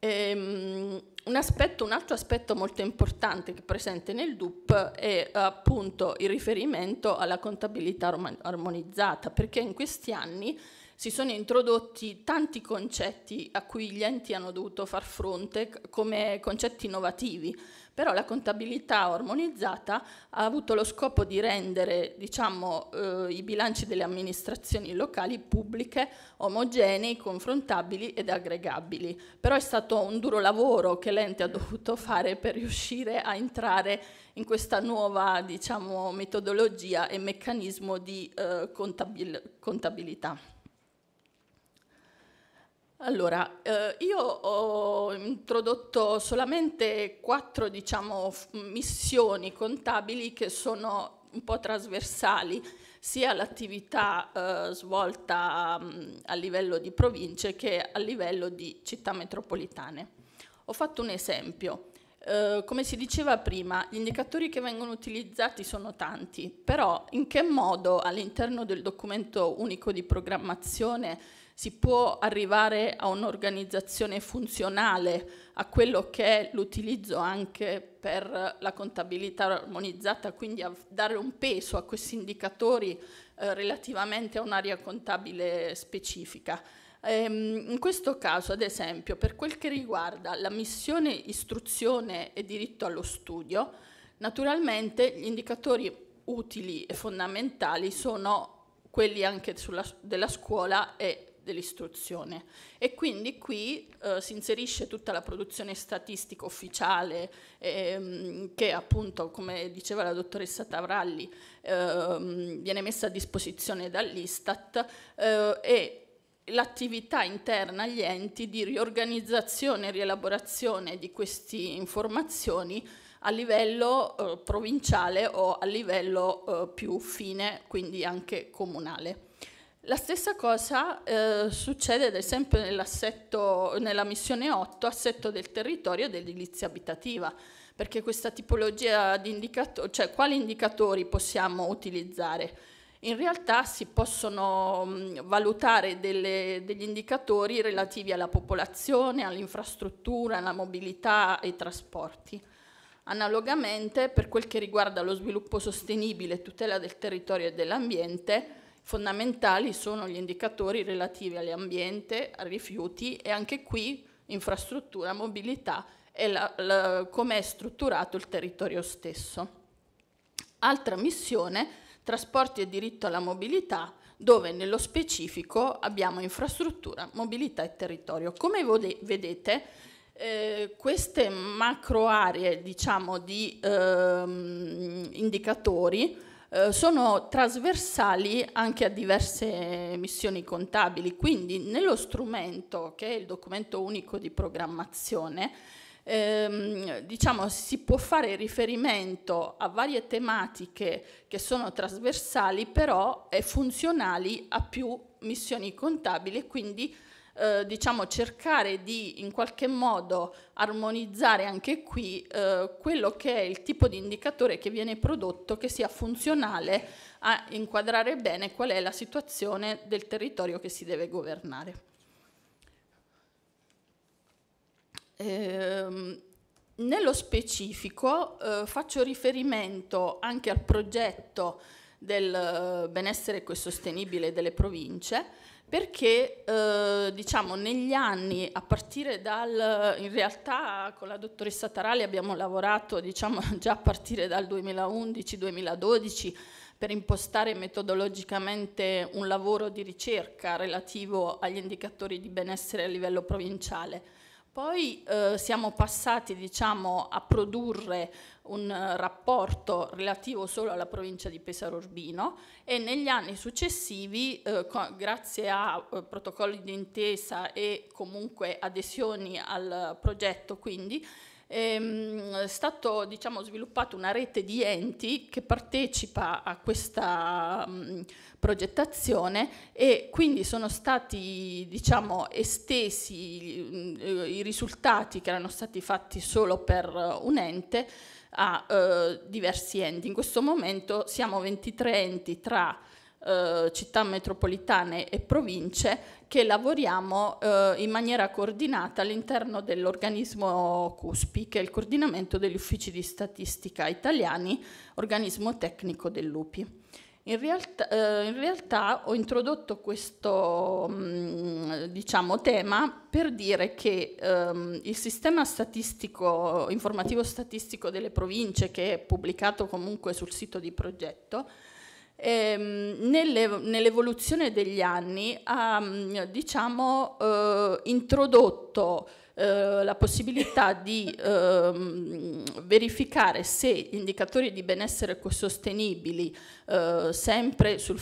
S3: Ehm, un, aspetto, un, altro aspetto molto importante che è presente nel DUP è appunto il riferimento alla contabilità armonizzata, perché in questi anni si sono introdotti tanti concetti a cui gli enti hanno dovuto far fronte come concetti innovativi, però la contabilità ormonizzata ha avuto lo scopo di rendere diciamo, eh, i bilanci delle amministrazioni locali pubbliche, omogenei, confrontabili ed aggregabili. Però è stato un duro lavoro che l'ente ha *laughs* dovuto fare per riuscire a entrare in questa nuova diciamo, metodologia e meccanismo di eh, contabil contabilità. Allora, eh, io ho introdotto solamente quattro diciamo, missioni contabili che sono un po' trasversali sia all'attività eh, svolta mh, mm, a livello di province che a livello di città metropolitane. Ho fatto un esempio. Eh, come si diceva prima, gli indicatori che vengono utilizzati sono tanti, però in che modo all'interno del documento unico di programmazione si può arrivare a un'organizzazione funzionale, a quello che è l'utilizzo anche per la contabilità armonizzata, quindi a dare un peso a questi indicatori eh, relativamente a un'area contabile specifica. Ehm, in questo caso, ad esempio, per quel che riguarda la missione istruzione e diritto allo studio, naturalmente gli indicatori utili e fondamentali sono quelli anche sulla, della scuola e dell'istruzione. E quindi qui eh, si inserisce tutta la produzione statistica ufficiale ehm, che appunto, come diceva la dottoressa Tavralli, ehm, viene messa a disposizione dall'Istat eh, e l'attività interna agli enti di riorganizzazione e rielaborazione di queste informazioni a livello eh, provinciale o a livello eh, più fine, quindi anche comunale. La stessa cosa eh, succede ad esempio nella missione 8, assetto del territorio dell'edilizia abitativa, perché questa tipologia di indicatori, cioè quali indicatori possiamo utilizzare? In realtà si possono mh, mm, valutare delle, degli indicatori relativi alla popolazione, all'infrastruttura, alla mobilità e ai trasporti. Analogamente, per quel che riguarda lo sviluppo sostenibile e tutela del territorio e dell'ambiente, Fondamentali sono gli indicatori relativi all'ambiente, ai rifiuti e anche qui infrastruttura, mobilità e come è strutturato il territorio stesso. Altra missione, trasporti e diritto alla mobilità, dove nello specifico abbiamo infrastruttura, mobilità e territorio. Come vedete, eh, queste macro aree diciamo, di ehm, indicatori eh, sono trasversali anche a diverse missioni contabili, quindi nello strumento che è il documento unico di programmazione ehm, diciamo, si può fare riferimento a varie tematiche che sono trasversali però e funzionali a più missioni contabili e quindi eh, diciamo cercare di in qualche modo armonizzare anche qui eh, quello che è il tipo di indicatore che viene prodotto che sia funzionale a inquadrare bene qual è la situazione del territorio che si deve governare. Ehm, nello specifico eh, faccio riferimento anche al progetto del eh, benessere ecosostenibile delle province perché eh, diciamo negli anni, a partire dal, in realtà con la dottoressa Tarali abbiamo lavorato diciamo, *laughs* già a partire dal 2011-2012 per impostare metodologicamente un lavoro di ricerca relativo agli indicatori di benessere a livello provinciale. Poi eh, siamo passati diciamo, a produrre un eh, rapporto relativo solo alla provincia di Pesaro Urbino e negli anni successivi, eh, grazie a eh, protocolli di intesa e comunque adesioni al progetto, quindi ehm, è stata diciamo, sviluppata una rete di enti che partecipa a questa mm, progettazione e quindi sono stati diciamo, estesi mm, eh, i risultati che erano stati fatti solo per un ente a eh, diversi enti. In questo momento siamo 23 enti tra eh, città metropolitane e province che lavoriamo eh, in maniera coordinata all'interno dell'organismo CUSPI, che è il coordinamento degli uffici di statistica italiani, organismo tecnico dell'UPI. In realtà, eh, in realtà, ho introdotto questo mh, mm, diciamo, tema per dire che ehm, il sistema statistico, informativo statistico delle province, che è pubblicato comunque sul sito di progetto, ehm, nell'evoluzione degli anni ha mm, diciamo, eh, introdotto eh, la possibilità di eh, verificare se gli indicatori di benessere ecosostenibili, eh, sempre sul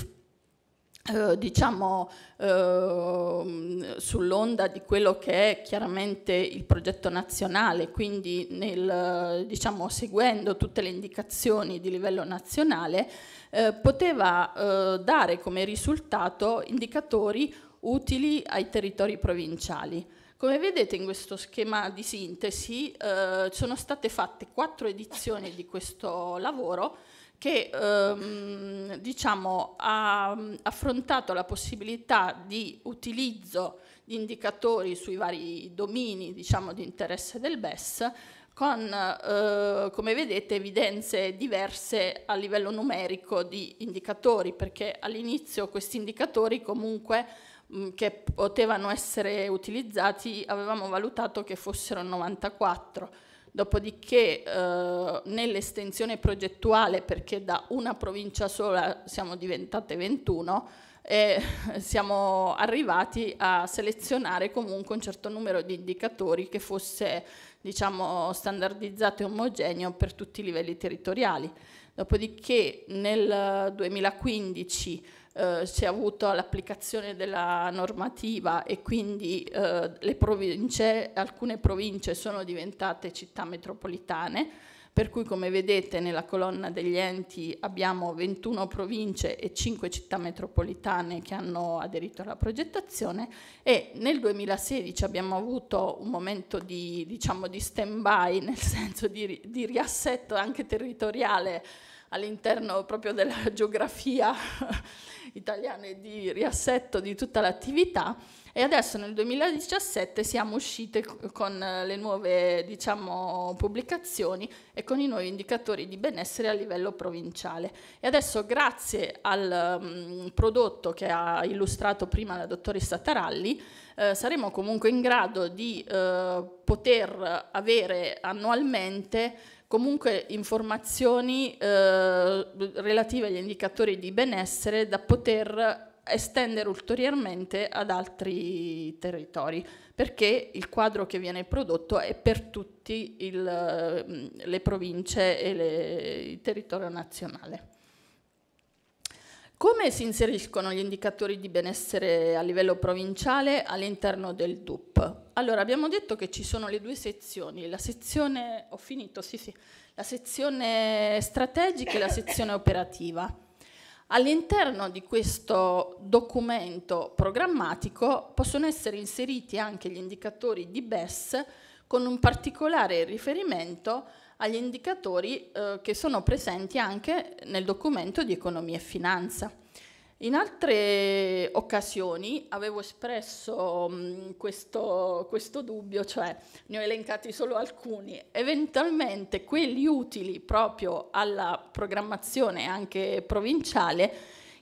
S3: eh, diciamo eh, sull'onda di quello che è chiaramente il progetto nazionale, quindi nel, diciamo, seguendo tutte le indicazioni di livello nazionale, eh, poteva eh, dare come risultato indicatori utili ai territori provinciali. Come vedete in questo schema di sintesi eh, sono state fatte quattro edizioni di questo lavoro che ehm, diciamo, ha affrontato la possibilità di utilizzo di indicatori sui vari domini diciamo, di interesse del BES con, eh, come vedete, evidenze diverse a livello numerico di indicatori, perché all'inizio questi indicatori comunque Mm, che potevano essere utilizzati avevamo valutato che fossero 94. Dopodiché eh, nell'estensione progettuale, perché da una provincia sola siamo diventate 21, e *laughs* siamo arrivati a selezionare comunque un certo numero di indicatori che fosse diciamo, standardizzato e omogeneo per tutti i livelli territoriali. Dopodiché nel 2015 eh, si è avuto l'applicazione della normativa e quindi eh, province, alcune province sono diventate città metropolitane, per cui come vedete nella colonna degli enti abbiamo 21 province e 5 città metropolitane che hanno aderito alla progettazione e nel 2016 abbiamo avuto un momento di, diciamo, di stand-by, nel *laughs* senso di, di riassetto anche territoriale all'interno proprio della *laughs* geografia italiane di riassetto di tutta l'attività e adesso nel 2017 siamo uscite con eh, le nuove diciamo, pubblicazioni e con i nuovi indicatori di benessere a livello provinciale. E adesso grazie al um, prodotto che ha illustrato prima la dottoressa Taralli, eh, saremo comunque in grado di eh, poter avere annualmente comunque informazioni eh, relative agli indicatori di benessere da poter estendere ulteriormente ad altri territori, perché il quadro che viene prodotto è per tutte mm, le province e il territorio nazionale. Come si inseriscono gli indicatori di benessere a livello provinciale all'interno del DUP? Allora, abbiamo detto che ci sono le due sezioni, la sezione, ho finito, sì, sì, la sezione strategica e la sezione *laughs* operativa. All'interno di questo documento programmatico possono essere inseriti anche gli indicatori di BES con un particolare riferimento agli indicatori eh, che sono presenti anche nel documento di economia e finanza. In altre occasioni avevo espresso mh, mm, questo, questo, dubbio, cioè ne ho elencati solo alcuni, eventualmente quelli utili proprio alla programmazione anche provinciale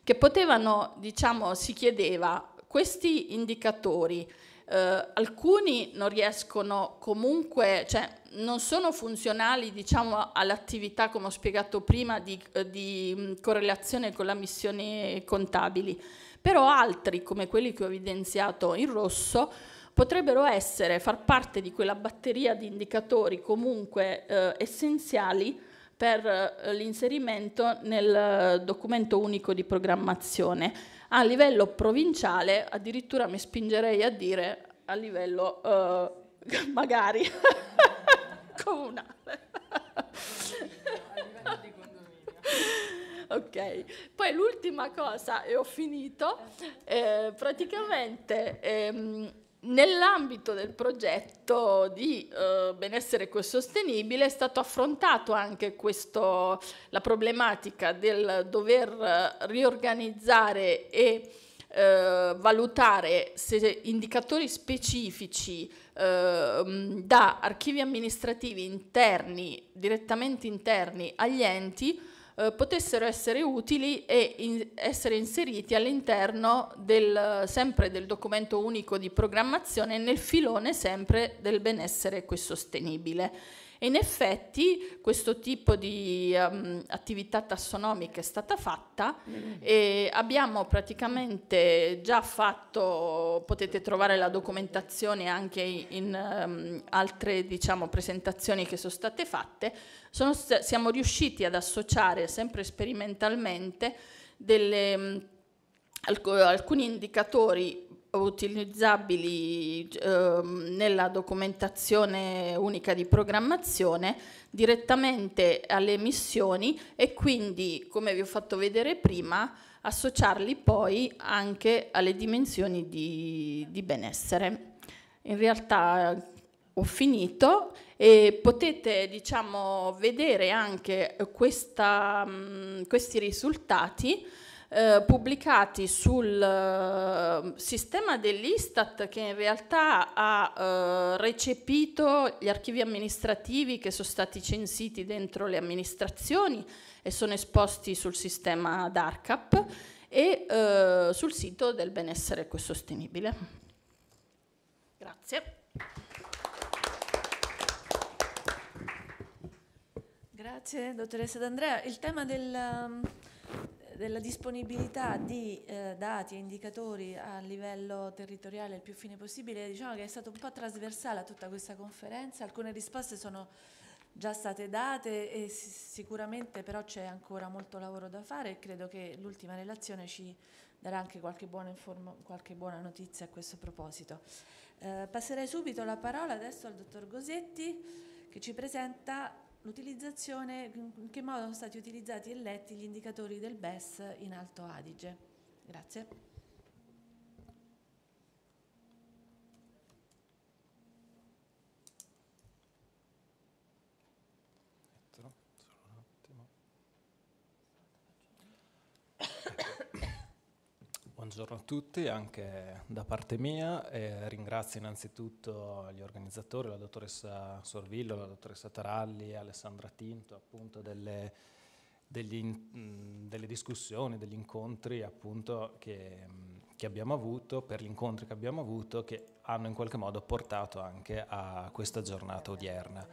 S3: che potevano, diciamo, si chiedeva questi indicatori eh, alcuni non riescono comunque, cioè non sono funzionali diciamo, all'attività come ho spiegato prima di, eh, di mm, correlazione con la missione contabili, però altri come quelli che ho evidenziato in rosso potrebbero essere, far parte di quella batteria di indicatori comunque eh, essenziali per eh, l'inserimento nel eh, documento unico di programmazione a livello provinciale, addirittura mi spingerei a dire a livello eh, *laughs* magari *laughs* comunale. a livello di condominio. Ok, poi l'ultima cosa e ho finito, eh, praticamente ehm, Nell'ambito del progetto di eh, benessere ecosostenibile è stato affrontato anche questo, la problematica del dover riorganizzare e eh, valutare se indicatori specifici eh, da archivi amministrativi interni, direttamente interni agli enti, eh, potessero essere utili e in, essere inseriti all'interno del, sempre del documento unico di programmazione nel filone sempre del benessere equisostenibile. sostenibile. E in effetti questo tipo di um, attività tassonomica è stata fatta mm. e abbiamo praticamente già fatto, potete trovare la documentazione anche in um, altre diciamo, presentazioni che sono state fatte, sono, siamo riusciti ad associare sempre sperimentalmente delle, mm, alc alcuni indicatori utilizzabili eh, nella documentazione unica di programmazione direttamente alle missioni e quindi, come vi ho fatto vedere prima, associarli poi anche alle dimensioni di, di benessere. In realtà ho finito e potete diciamo, vedere anche questa, mm, questi risultati eh, pubblicati sul eh, sistema dell'Istat che in realtà ha eh, recepito gli archivi amministrativi che sono stati censiti dentro le amministrazioni e sono esposti sul sistema DARCAP e eh, sul sito del benessere ecosostenibile.
S1: Grazie. Grazie dottoressa D'Andrea. Il tema del, della disponibilità di eh, dati e indicatori a livello territoriale il più fine possibile, diciamo che è stato un po' trasversale a tutta questa conferenza, alcune risposte sono già state date e sicuramente però c'è ancora molto lavoro da fare e credo che l'ultima relazione ci darà anche qualche buona, qualche buona notizia a questo proposito. Eh, passerei subito la parola adesso al dottor Gosetti che ci presenta l'utilizzazione, in che modo sono stati utilizzati e letti gli indicatori del BES in Alto Adige. Grazie.
S4: Buongiorno a tutti, anche da parte mia. Eh, ringrazio innanzitutto gli organizzatori, la dottoressa Sorvillo, la dottoressa Taralli, Alessandra Tinto, appunto delle, degli, mh, delle discussioni, degli incontri appunto che, che, abbiamo avuto, per gli incontri che abbiamo avuto, che hanno in qualche modo portato anche a questa giornata odierna.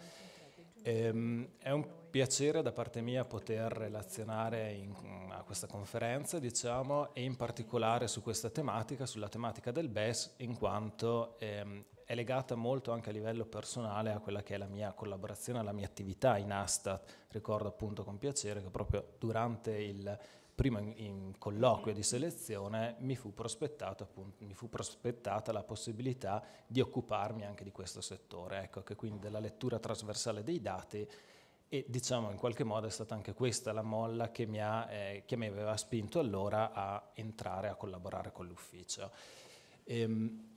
S4: Ehm, è un piacere da parte mia poter relazionare in, a questa conferenza, diciamo, e in particolare su questa tematica, sulla tematica del BES, in quanto ehm, è legata molto anche a livello personale a quella che è la mia collaborazione, alla mia attività in Astat. Ricordo appunto con piacere che proprio durante il primo colloquio di selezione mi fu, appunto, mi fu, prospettata la possibilità di occuparmi anche di questo settore, ecco, che quindi della lettura trasversale dei dati e diciamo in qualche modo è stata anche questa la molla che mi, ha, eh, che mi aveva spinto allora a entrare a collaborare con l'ufficio. Ehm,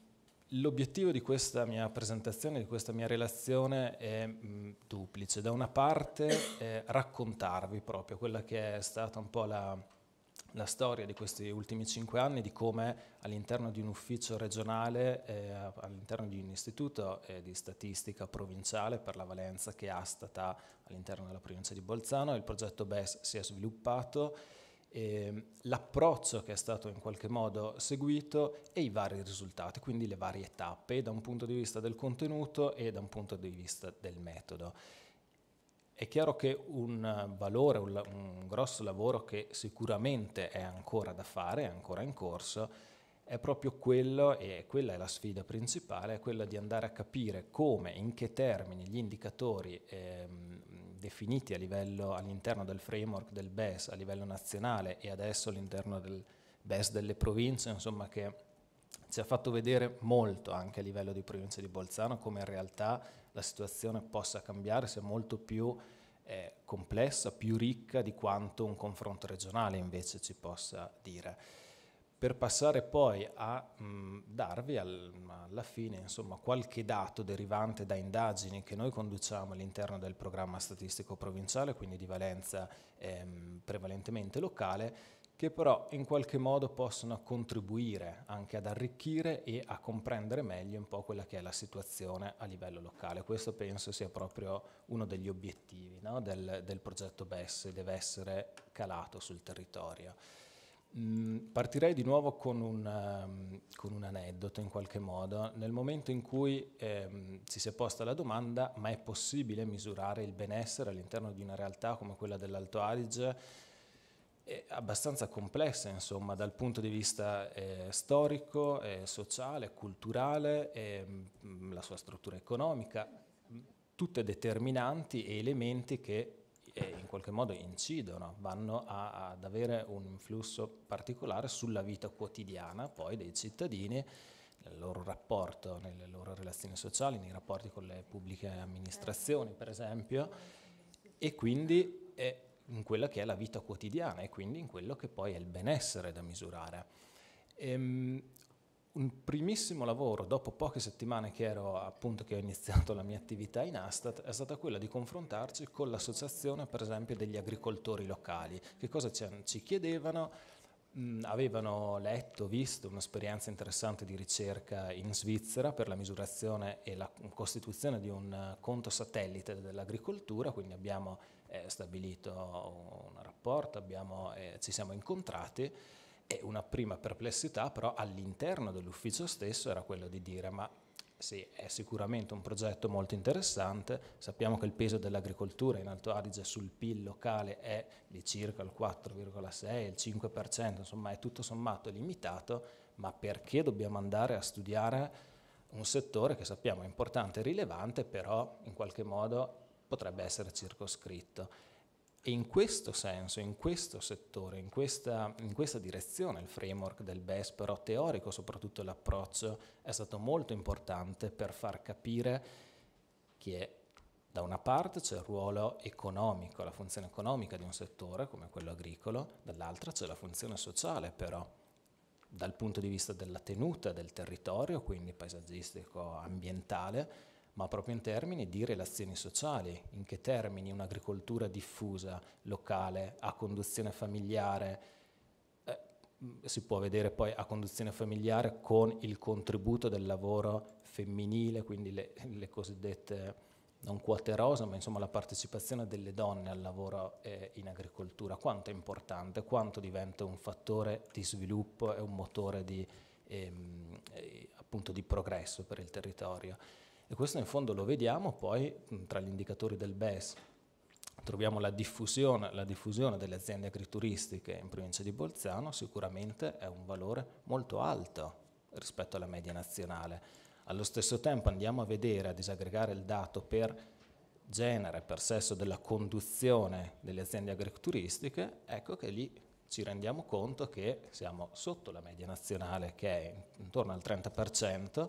S4: L'obiettivo di questa mia presentazione, di questa mia relazione è mh, duplice. Da una parte eh, raccontarvi proprio quella che è stata un po' la, la storia di questi ultimi cinque anni di come all'interno di un ufficio regionale, eh, all'interno di un istituto eh, di statistica provinciale per la valenza che stata all'interno della provincia di Bolzano, il progetto BES si è sviluppato, eh, l'approccio che è stato in qualche modo seguito e i vari risultati, quindi le varie tappe da un punto di vista del contenuto e da un punto di vista del metodo. È chiaro che un valore, un, un grosso lavoro che sicuramente è ancora da fare, è ancora in corso, è proprio quello, e quella è la sfida principale, è quella di andare a capire come, in che termini gli indicatori ehm, definiti all'interno del framework del BES a livello nazionale e adesso all'interno del BES delle province, insomma che ci ha fatto vedere molto anche a livello di provincia di Bolzano come in realtà la situazione possa cambiare sia molto più eh, complessa, più ricca di quanto un confronto regionale invece ci possa dire. Per passare poi a mh, mm, darvi al, alla fine insomma, qualche dato derivante da indagini che noi conduciamo all'interno del programma statistico provinciale, quindi di valenza ehm, prevalentemente locale, che però in qualche modo possono contribuire anche ad arricchire e a comprendere meglio un po' quella che è la situazione a livello locale. Questo penso sia proprio uno degli obiettivi no? del, del, progetto BES, deve essere calato sul territorio. Mm, partirei di nuovo con un, um, con un, aneddoto in qualche modo. Nel momento in cui ehm, ci si è posta la domanda ma è possibile misurare il benessere all'interno di una realtà come quella dell'Alto Adige abbastanza complessa insomma dal punto di vista eh, storico, eh, sociale, culturale, eh, la sua struttura economica, mm, tutte determinanti e elementi che eh, in qualche modo incidono, vanno a, ad avere un influsso particolare sulla vita quotidiana poi dei cittadini nel loro rapporto, nelle loro relazioni sociali, nei rapporti con le pubbliche amministrazioni per esempio e quindi in quella che è la vita quotidiana e quindi in quello che poi è il benessere da misurare. Ehm, un primissimo lavoro dopo poche settimane che, ero, appunto, che ho iniziato la mia attività in Astat è stata quella di confrontarci con l'associazione per esempio degli agricoltori locali. Che cosa ci chiedevano? Mm, avevano letto, visto un'esperienza interessante di ricerca in Svizzera per la misurazione e la costituzione di un conto satellite dell'agricoltura, quindi abbiamo eh, stabilito un rapporto, abbiamo, eh, ci siamo incontrati e una prima perplessità però all'interno dell'ufficio stesso era quella di dire ma sì, è sicuramente un progetto molto interessante, sappiamo che il peso dell'agricoltura in Alto Adige sul PIL locale è di circa il 4,6, il 5%, insomma è tutto sommato limitato, ma perché dobbiamo andare a studiare un settore che sappiamo è importante e rilevante, però in qualche modo potrebbe essere circoscritto. E in questo senso, in questo settore, in questa, in questa direzione il framework del BES, però teorico soprattutto l'approccio, è stato molto importante per far capire che da una parte c'è il ruolo economico, la funzione economica di un settore come quello agricolo, dall'altra c'è la funzione sociale però, dal punto di vista della tenuta del territorio, quindi paesaggistico, ambientale, ma proprio in termini di relazioni sociali, in che termini un'agricoltura diffusa, locale, a conduzione familiare, eh, si può vedere poi a conduzione familiare con il contributo del lavoro femminile, quindi le, le cosiddette non quote rosa, ma insomma la partecipazione delle donne al lavoro eh, in agricoltura, quanto è importante, quanto diventa un fattore di sviluppo e un motore di, ehm, eh, appunto di progresso per il territorio. E questo in fondo lo vediamo poi tra gli indicatori del BES. Troviamo la diffusione, la diffusione delle aziende agrituristiche in provincia di Bolzano, sicuramente è un valore molto alto rispetto alla media nazionale. Allo stesso tempo andiamo a vedere, a disaggregare il dato per genere, per sesso della conduzione delle aziende agrituristiche, ecco che lì ci rendiamo conto che siamo sotto la media nazionale che è intorno al 30%,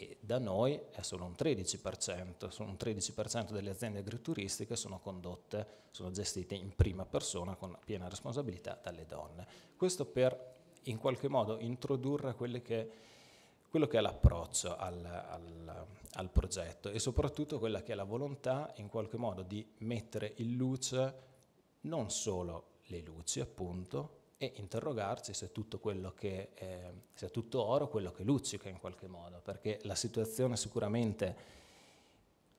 S4: e da noi è solo un 13%, solo un 13% delle aziende agrituristiche sono condotte, sono gestite in prima persona con piena responsabilità dalle donne. Questo per in qualche modo introdurre che, quello che è l'approccio al, al, al, progetto e soprattutto quella che è la volontà in qualche modo di mettere in luce non solo le luci appunto, e interrogarci se tutto, quello che, eh, se è tutto oro quello che luccica in qualche modo, perché la situazione sicuramente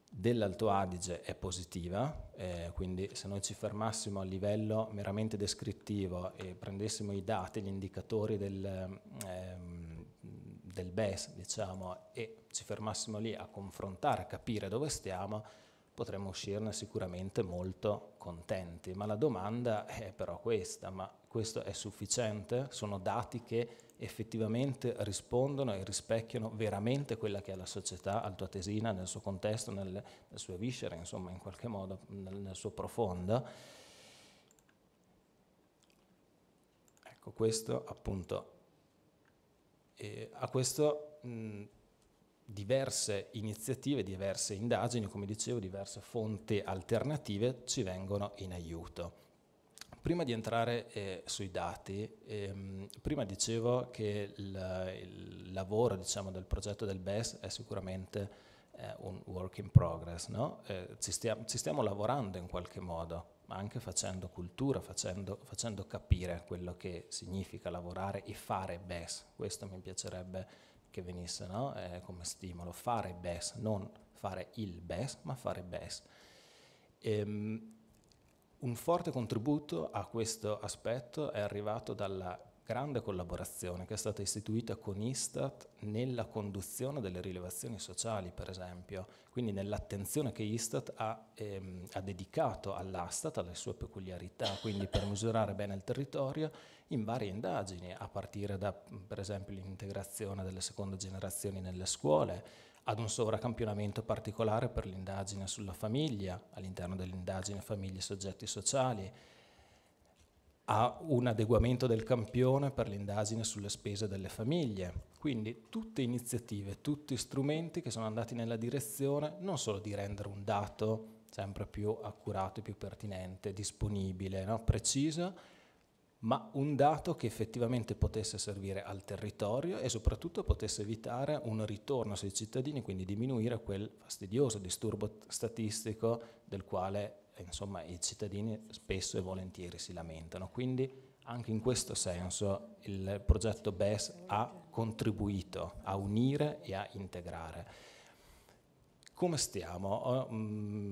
S4: dell'Alto Adige è positiva, eh, quindi se noi ci fermassimo a livello meramente descrittivo e prendessimo i dati, gli indicatori del, ehm, del BES, diciamo, e ci fermassimo lì a confrontare, a capire dove stiamo, potremmo uscirne sicuramente molto contenti. Ma la domanda è però questa, ma questo è sufficiente, sono dati che effettivamente rispondono e rispecchiano veramente quella che è la società altoatesina nel suo contesto, nel, nelle, sue viscere, insomma in qualche modo nel, nel suo profondo. Ecco, questo appunto, eh, a questo mh, diverse iniziative, diverse indagini, come dicevo, diverse fonti alternative ci vengono in aiuto. Prima di entrare eh, sui dati, ehm, prima dicevo che il, il lavoro diciamo, del progetto del BES è sicuramente eh, un work in progress, no? eh, ci, stiamo, ci, stiamo, lavorando in qualche modo, ma anche facendo cultura, facendo, facendo, capire quello che significa lavorare e fare BES, questo mi piacerebbe che venisse no? Eh, come stimolo, fare BES, non fare il BES, ma fare BES. Ehm, un forte contributo a questo aspetto è arrivato dalla grande collaborazione che è stata istituita con Istat nella conduzione delle rilevazioni sociali, per esempio, quindi nell'attenzione che Istat ha, ehm, ha dedicato all'Astat, alle sue peculiarità, quindi per misurare bene il territorio in varie indagini, a partire da, per esempio, l'integrazione delle seconde generazioni nelle scuole, ad un sovracampionamento particolare per l'indagine sulla famiglia, all'interno dell'indagine famiglie e soggetti sociali, a un adeguamento del campione per l'indagine sulle spese delle famiglie. Quindi tutte iniziative, tutti strumenti che sono andati nella direzione non solo di rendere un dato sempre più accurato, più pertinente, disponibile, no? preciso, ma un dato che effettivamente potesse servire al territorio e soprattutto potesse evitare un ritorno sui cittadini, quindi diminuire quel fastidioso disturbo statistico del quale insomma, i cittadini spesso e volentieri si lamentano. Quindi anche in questo senso il progetto BES ha contribuito a unire e a integrare. Come stiamo? Ho mh,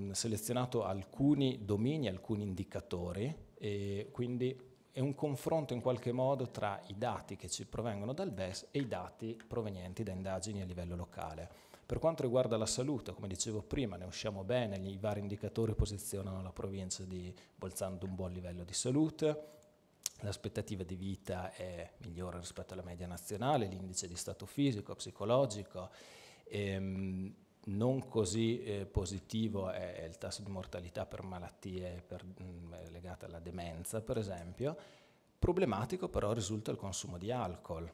S4: mm, selezionato alcuni domini, alcuni indicatori e quindi è un confronto in qualche modo tra i dati che ci provengono dal BES e i dati provenienti da indagini a livello locale. Per quanto riguarda la salute, come dicevo prima, ne usciamo bene, i vari indicatori posizionano la provincia di Bolzano ad un buon livello di salute, l'aspettativa di vita è migliore rispetto alla media nazionale, l'indice di stato fisico, psicologico. Ehm, non così eh, positivo è, il tasso di mortalità per malattie per, mh, mm, legate alla demenza, per esempio. Problematico però risulta il consumo di alcol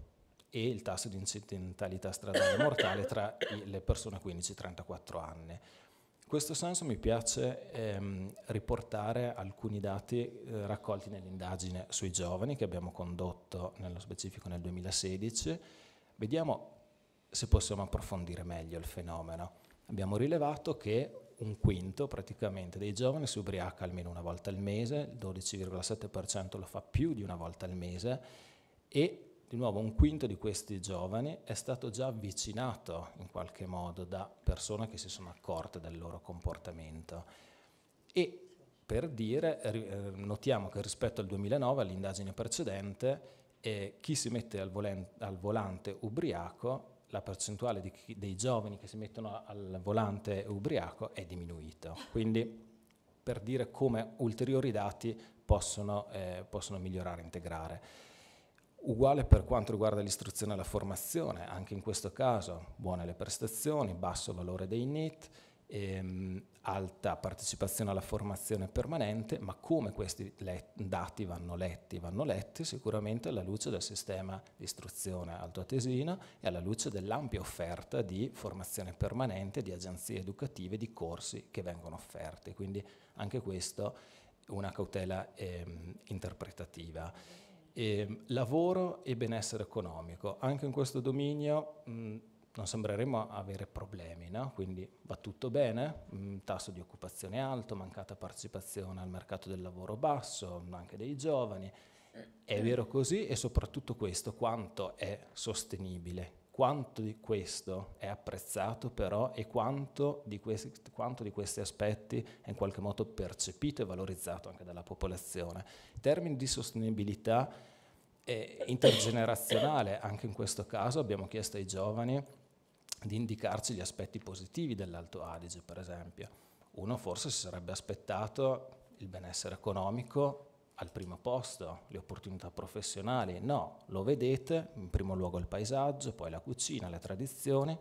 S4: e il tasso di incidentalità stradale mortale tra i, le persone 15-34 anni. In questo senso mi piace ehm, riportare alcuni dati eh, raccolti nell'indagine sui giovani che abbiamo condotto nello specifico nel 2016. Vediamo se possiamo approfondire meglio il fenomeno abbiamo rilevato che un quinto praticamente dei giovani si ubriaca almeno una volta al mese, il 12,7% lo fa più di una volta al mese e di nuovo un quinto di questi giovani è stato già avvicinato in qualche modo da persone che si sono accorte del loro comportamento. E per dire, eh, notiamo che rispetto al 2009, all'indagine precedente, eh, chi si mette al, al volante ubriaco la percentuale chi, dei giovani che si mettono al volante ubriaco è diminuita. Quindi per dire come ulteriori dati possono, eh, possono migliorare, integrare. Uguale per quanto riguarda l'istruzione e la formazione, anche in questo caso buone le prestazioni, basso valore dei NIT, ehm, alta partecipazione alla formazione permanente, ma come questi dati vanno letti? Vanno letti sicuramente alla luce del sistema di istruzione altoatesina e alla luce dell'ampia offerta di formazione permanente, di agenzie educative, di corsi che vengono offerti. Quindi anche questo è una cautela eh, interpretativa. E, ehm, lavoro e benessere economico. Anche in questo dominio... Mh, non sembreremo avere problemi, no? quindi va tutto bene, mm, tasso di occupazione alto, mancata partecipazione al mercato del lavoro basso, anche dei giovani.
S5: Eh, è vero
S4: così e soprattutto questo quanto è sostenibile, quanto di questo è apprezzato però e quanto di, questi, quanto di, questi, aspetti è in qualche modo percepito e valorizzato anche dalla popolazione. In termini di sostenibilità eh, intergenerazionale, anche in questo caso abbiamo chiesto ai giovani di indicarci gli aspetti positivi dell'Alto Adige, per esempio. Uno forse si sarebbe aspettato il benessere economico al primo posto, le opportunità professionali, no, lo vedete, in primo luogo il paesaggio, poi la cucina, le tradizioni,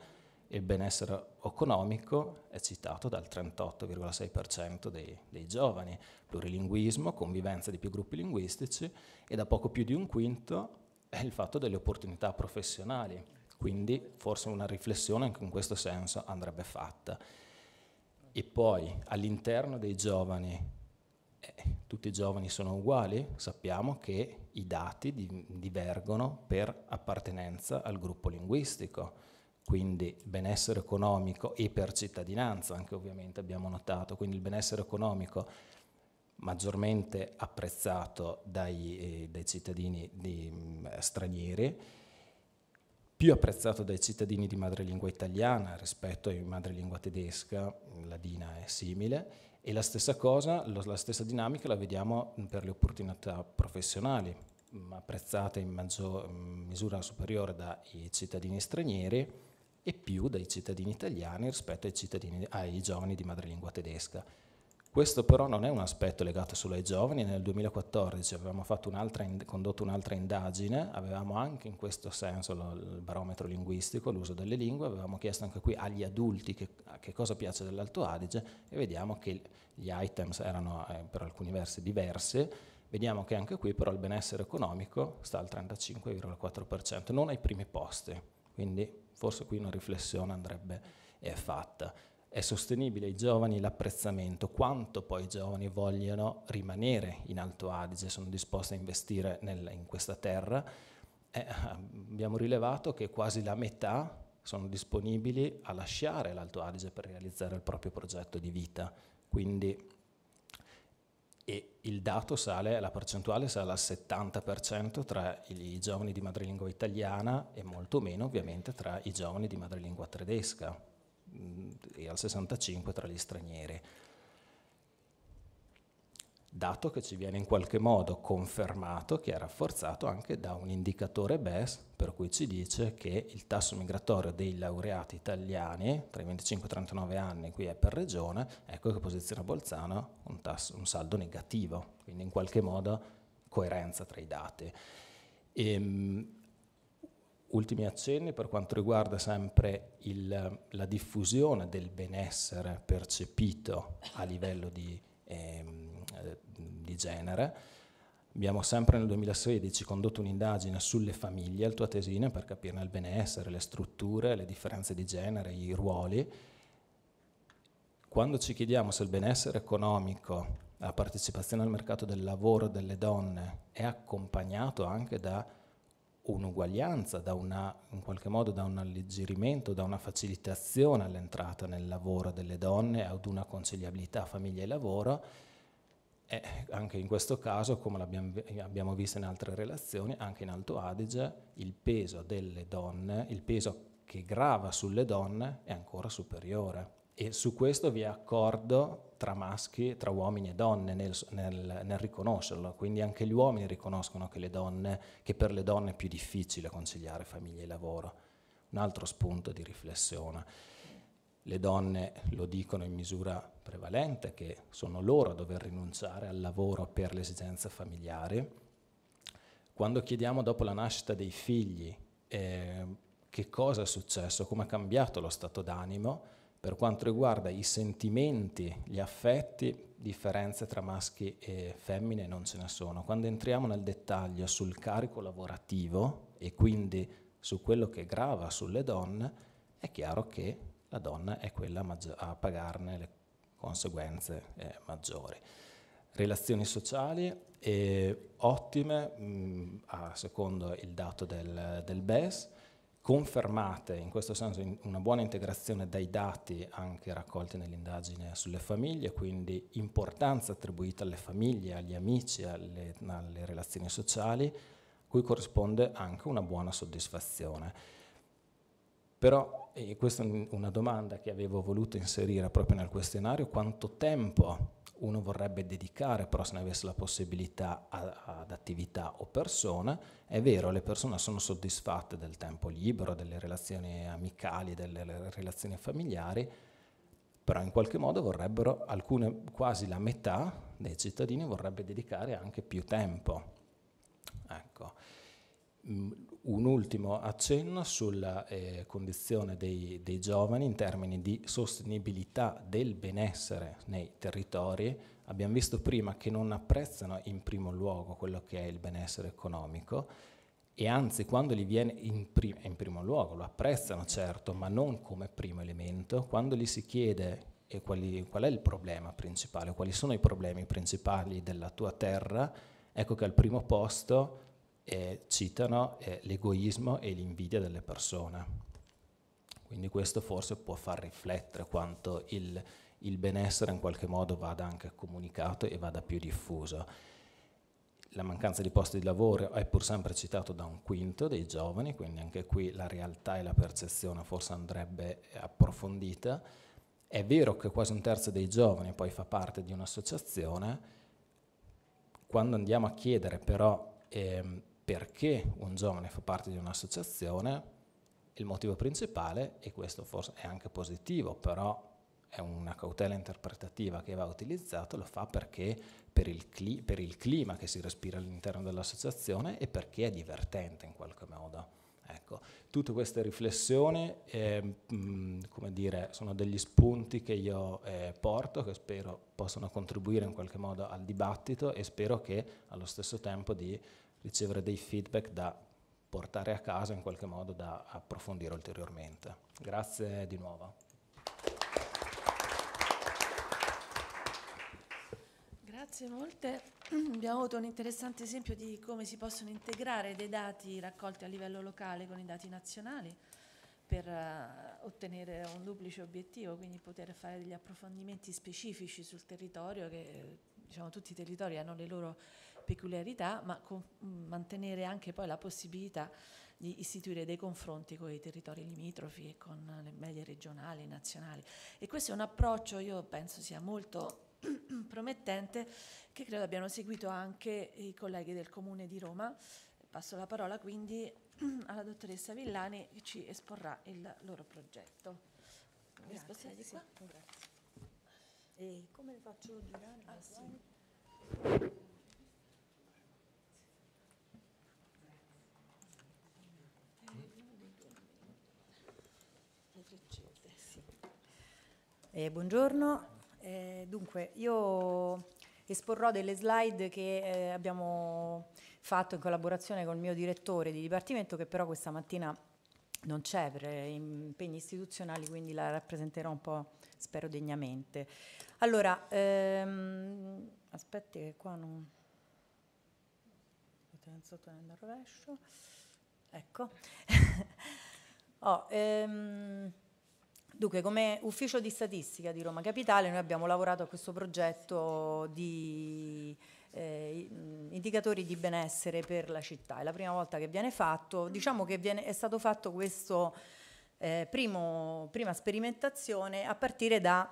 S4: e il benessere economico è citato dal 38,6% dei, dei, giovani, plurilinguismo, convivenza di più gruppi linguistici e da poco più di un quinto è il fatto delle opportunità professionali. Quindi forse una riflessione anche in questo senso andrebbe fatta. E poi all'interno dei giovani, eh, tutti i giovani sono uguali, sappiamo che i dati di, divergono per appartenenza al gruppo linguistico quindi benessere economico e per cittadinanza, anche ovviamente abbiamo notato, quindi il benessere economico maggiormente apprezzato dai, eh, dai cittadini di, mh, mm, stranieri, più apprezzato dai cittadini di madrelingua italiana rispetto ai madrelingua tedesca, ladina è simile, e la stessa cosa, la stessa dinamica la vediamo per le opportunità professionali, mm, apprezzate in maggior, mm, misura superiore dai cittadini stranieri e più dai cittadini italiani rispetto ai, cittadini, ai giovani di madrelingua tedesca. Questo però non è un aspetto legato solo ai giovani, nel 2014 avevamo un'altra condotto un'altra indagine, avevamo anche in questo senso il barometro linguistico, l'uso delle lingue, avevamo chiesto anche qui agli adulti che, che cosa piace dell'Alto Adige e vediamo che gli items erano eh, per alcuni versi diversi, vediamo che anche qui però il benessere economico sta al 35,4%, non ai primi posti, quindi forse qui una riflessione andrebbe eh, fatta è sostenibile ai giovani l'apprezzamento, quanto poi i giovani vogliono rimanere in Alto Adige, sono disposti a investire nel, in questa terra, eh, abbiamo rilevato che quasi la metà sono disponibili a lasciare l'Alto Adige per realizzare il proprio progetto di vita. Quindi e il dato sale, la percentuale sale al 70% tra i giovani di madrelingua italiana e molto meno ovviamente tra i giovani di madrelingua tedesca. Mm, e al 65 tra gli stranieri. Dato che ci viene in qualche modo confermato, che è rafforzato anche da un indicatore BES, per cui ci dice che il tasso migratorio dei laureati italiani tra i 25 e i 39 anni, qui è per regione, ecco che posiziona Bolzano un, tasso, un saldo negativo, quindi in qualche modo coerenza tra i dati. E, ehm, ultimi accenni per quanto riguarda sempre il, la diffusione del benessere percepito a livello di, ehm, eh, di, genere. Abbiamo sempre nel 2016 condotto un'indagine sulle famiglie al Tuatesina per capirne il benessere, le strutture, le differenze di genere, i ruoli. Quando ci chiediamo se il benessere economico, la partecipazione al mercato del lavoro delle donne è accompagnato anche da un'uguaglianza, da una, in qualche modo da un alleggerimento, da una facilitazione all'entrata nel lavoro delle donne, ad una conciliabilità famiglia e lavoro, e anche in questo caso, come abbiamo visto in altre relazioni, anche in Alto Adige il peso delle donne, il peso che grava sulle donne è ancora superiore. E su questo vi accordo tra maschi, tra uomini e donne nel, nel, nel, riconoscerlo, quindi anche gli uomini riconoscono che, donne, che per le donne è più difficile conciliare famiglia e lavoro. Un altro spunto di riflessione. Le donne lo dicono in misura prevalente che sono loro a dover rinunciare al lavoro per le esigenze familiari. Quando chiediamo dopo la nascita dei figli eh, che cosa è successo, come è cambiato lo stato d'animo, per quanto riguarda i sentimenti, gli affetti, differenze tra maschi e femmine non ce ne sono. Quando entriamo nel dettaglio sul carico lavorativo e quindi su quello che grava sulle donne, è chiaro che la donna è quella a pagarne le conseguenze eh, maggiori. Relazioni sociali eh, ottime, mh, mm, a, secondo il dato del, del BES, confermate in questo senso in una buona integrazione dai dati anche raccolti nell'indagine sulle famiglie, quindi importanza attribuita alle famiglie, agli amici, alle, alle relazioni sociali, cui corrisponde anche una buona soddisfazione. Però, e questa è una domanda che avevo voluto inserire proprio nel questionario, quanto tempo uno vorrebbe dedicare, però se ne avesse la possibilità a, ad attività o persone, è vero, le persone sono soddisfatte del tempo libero, delle relazioni amicali, delle relazioni familiari, però in qualche modo vorrebbero, alcune, quasi la metà dei cittadini vorrebbe dedicare anche più tempo. Ecco. Mm, un ultimo accenno sulla eh, condizione dei, dei, giovani in termini di sostenibilità del benessere nei territori. Abbiamo visto prima che non apprezzano in primo luogo quello che è il benessere economico e anzi quando gli viene in, prim in primo luogo lo apprezzano certo ma non come primo elemento, quando gli si chiede eh, quali, qual è il problema principale, quali sono i problemi principali della tua terra, ecco che al primo posto eh, citano eh, l'egoismo e l'invidia delle persone. Quindi questo forse può far riflettere quanto il, il benessere in qualche modo vada anche comunicato e vada più diffuso. La mancanza di posti di lavoro è pur sempre citato da un quinto dei giovani, quindi anche qui la realtà e la percezione forse andrebbe approfondita. È vero che quasi un terzo dei giovani poi fa parte di un'associazione, quando andiamo a chiedere però ehm, perché un giovane fa parte di un'associazione, il motivo principale, e questo forse è anche positivo, però è una cautela interpretativa che va utilizzata, lo fa perché per il, cli per il clima che si respira all'interno dell'associazione e perché è divertente in qualche modo. Ecco, tutte queste riflessioni eh, mh, mm, dire, sono degli spunti che io eh, porto, che spero possano contribuire in qualche modo al dibattito e spero che allo stesso tempo di ricevere dei feedback da portare a casa in qualche modo da approfondire ulteriormente. Grazie di nuovo.
S1: Grazie molte. Abbiamo avuto un interessante esempio di come si possono integrare dei dati raccolti a livello locale con i dati nazionali per uh, ottenere un duplice obiettivo, quindi poter fare degli approfondimenti specifici sul territorio, che diciamo, tutti i territori hanno le loro peculiarità, ma con, mm, mantenere anche poi la possibilità di istituire dei confronti con i territori limitrofi e con le medie regionali, e nazionali. E questo è un approccio, io penso sia molto *clears throat* promettente, che credo abbiano seguito anche i colleghi del Comune di Roma. Passo la parola quindi *clears throat* alla dottoressa Villani che ci esporrà il loro progetto. Grazie, di qua? Sì, grazie. E
S6: come le faccio girare? Ah, sì. Eh, buongiorno, eh, dunque io esporrò delle slide che eh, abbiamo fatto in collaborazione con il mio direttore di dipartimento che però questa mattina non c'è per eh, impegni istituzionali, quindi la rappresenterò un po', spero, degnamente. Allora, ehm, aspetti che qua non... Potenza tenendo rovescio. Ecco. *laughs* oh, ehm, Dunque, come ufficio di statistica di Roma Capitale noi abbiamo lavorato a questo progetto di eh, indicatori di benessere per la città. È la prima volta che viene fatto, diciamo che viene, è stato fatto questa eh, prima sperimentazione a partire da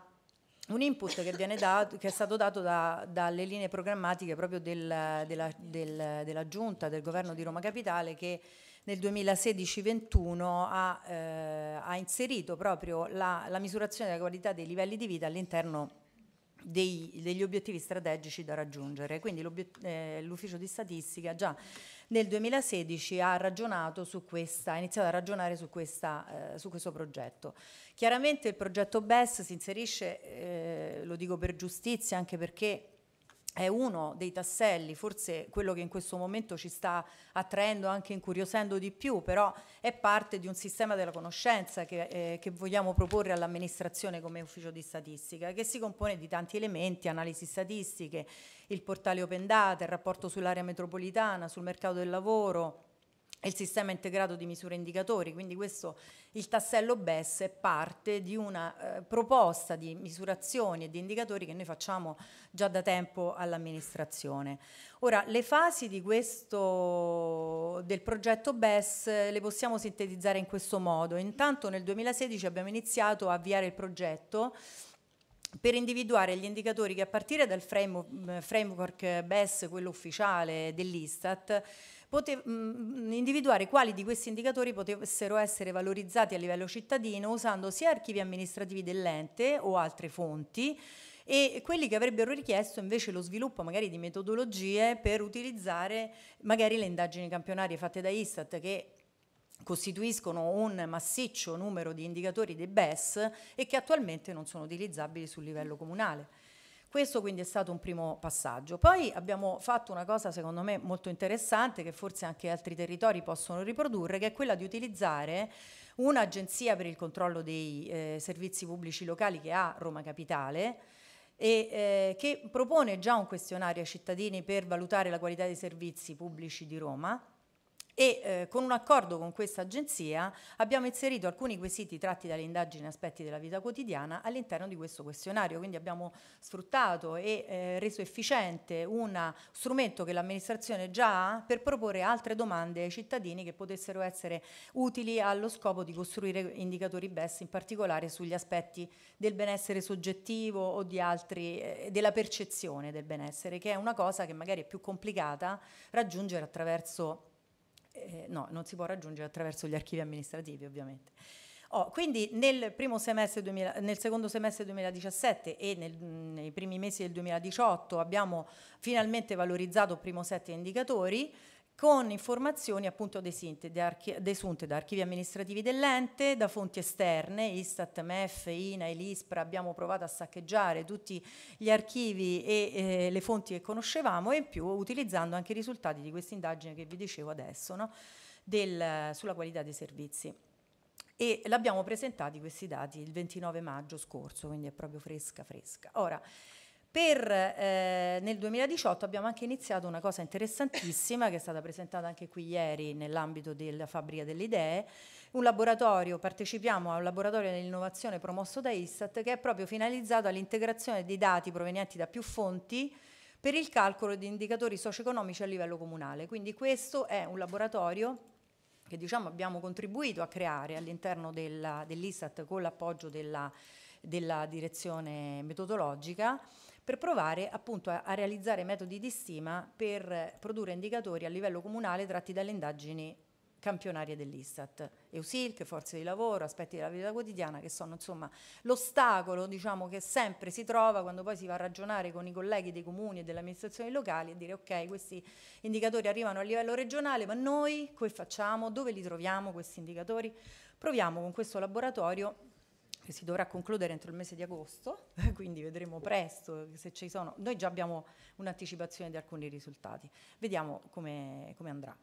S6: un input che, dato, che è stato dato da, dalle linee programmatiche proprio del, della, del, della giunta del governo di Roma Capitale che nel 2016-21 ha, eh, ha, inserito proprio la, la, misurazione della qualità dei livelli di vita all'interno dei, degli obiettivi strategici da raggiungere. Quindi eh, l'ufficio di statistica già nel 2016 ha ragionato su questa, ha iniziato a ragionare su, questa, eh, su questo progetto. Chiaramente il progetto BES si inserisce, eh, lo dico per giustizia, anche perché è uno dei tasselli, forse quello che in questo momento ci sta attraendo, anche incuriosendo di più, però è parte di un sistema della conoscenza che, eh, che vogliamo proporre all'amministrazione come ufficio di statistica, che si compone di tanti elementi, analisi statistiche, il portale Open Data, il rapporto sull'area metropolitana, sul mercato del lavoro, il sistema integrato di misure indicatori, quindi questo, il tassello BES è parte di una eh, proposta di misurazioni e di indicatori che noi facciamo già da tempo all'amministrazione. Ora, le fasi questo, del progetto BES le possiamo sintetizzare in questo modo. Intanto nel 2016 abbiamo iniziato a avviare il progetto per individuare gli indicatori che a partire dal eh, framework, framework BES, quello ufficiale dell'Istat, potev- mh, mm, mm, individuare quali di questi indicatori potessero essere valorizzati a livello cittadino usando sia archivi amministrativi dell'ente o altre fonti e quelli che avrebbero richiesto invece lo sviluppo magari di metodologie per utilizzare magari le indagini campionarie fatte da Istat che costituiscono un massiccio numero di indicatori dei BES e che attualmente non sono utilizzabili sul livello comunale. Questo quindi è stato un primo passaggio. Poi abbiamo fatto una cosa secondo me molto interessante che forse anche altri territori possono riprodurre, che è quella di utilizzare un'agenzia per il controllo dei eh, servizi pubblici locali che ha Roma Capitale e eh, che propone già un questionario ai cittadini per valutare la qualità dei servizi pubblici di Roma e eh, con un accordo con questa agenzia abbiamo inserito alcuni quesiti tratti dalle indagini aspetti della vita quotidiana all'interno di questo questionario, quindi abbiamo sfruttato e eh, reso efficiente un strumento che l'amministrazione già ha per proporre altre domande ai cittadini che potessero essere utili allo scopo di costruire indicatori BES in particolare sugli aspetti del benessere soggettivo o di altri, eh, della percezione del benessere, che è una cosa che magari è più complicata raggiungere attraverso eh, no, non si può raggiungere attraverso gli archivi amministrativi ovviamente. Oh, quindi nel, 2000, nel, secondo semestre 2017 e nel, nei primi mesi del 2018 abbiamo finalmente valorizzato primo set di indicatori con informazioni appunto desunte da, archivi amministrativi dell'ente, da fonti esterne, Istat, MEF, INA, l'ISPRA, abbiamo provato a saccheggiare tutti gli archivi e eh, le fonti che conoscevamo e in più utilizzando anche i risultati di questa indagine che vi dicevo adesso no? Del, sulla qualità dei servizi. E l'abbiamo presentati questi dati il 29 maggio scorso, quindi è proprio fresca fresca. Ora, per, eh, nel 2018 abbiamo anche iniziato una cosa interessantissima che è stata presentata anche qui ieri nell'ambito della Fabbrica delle Idee, un laboratorio, partecipiamo a un laboratorio dell'innovazione promosso da ISAT che è proprio finalizzato all'integrazione dei dati provenienti da più fonti per il calcolo di indicatori socio-economici a livello comunale. Quindi questo è un laboratorio che diciamo, abbiamo contribuito a creare all'interno dell'Istat dell con l'appoggio della, della direzione metodologica per provare appunto a, a realizzare metodi di stima per produrre indicatori a livello comunale tratti dalle indagini campionarie dell'Istat, EUSILC, forze di lavoro, aspetti della vita quotidiana che sono insomma l'ostacolo diciamo, che sempre si trova quando poi si va a ragionare con i colleghi dei comuni e delle amministrazioni locali e dire ok questi indicatori arrivano a livello regionale ma noi come facciamo, dove li troviamo questi indicatori? Proviamo con questo laboratorio che si dovrà concludere entro il mese di agosto, *laughs* quindi vedremo presto se ci sono. Noi già abbiamo un'anticipazione di alcuni risultati, vediamo come, come andrà.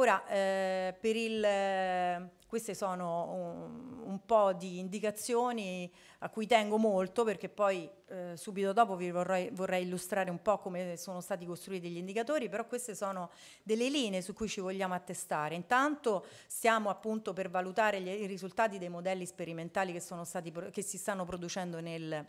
S6: Ora, eh, per il, eh, queste sono un, un, po' di indicazioni a cui tengo molto perché poi eh, subito dopo vi vorrei, vorrei, illustrare un po' come sono stati costruiti gli indicatori, però queste sono delle linee su cui ci vogliamo attestare. Intanto stiamo appunto per valutare gli, i risultati dei modelli sperimentali che, stati, che si stanno producendo nel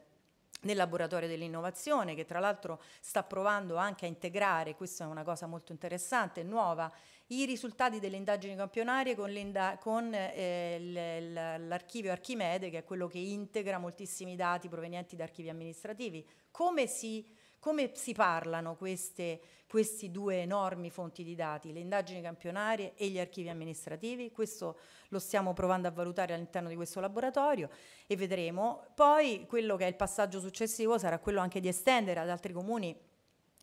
S6: nel laboratorio dell'innovazione che tra l'altro sta provando anche a integrare, questa è una cosa molto interessante, nuova i risultati delle indagini campionarie con, con eh, l'archivio Archimede, che è quello che integra moltissimi dati provenienti da archivi amministrativi. Come si, come si parlano queste, queste due enormi fonti di dati, le indagini campionarie e gli archivi amministrativi? Questo lo stiamo provando a valutare all'interno di questo laboratorio e vedremo. Poi quello che è il passaggio successivo sarà quello anche di estendere ad altri comuni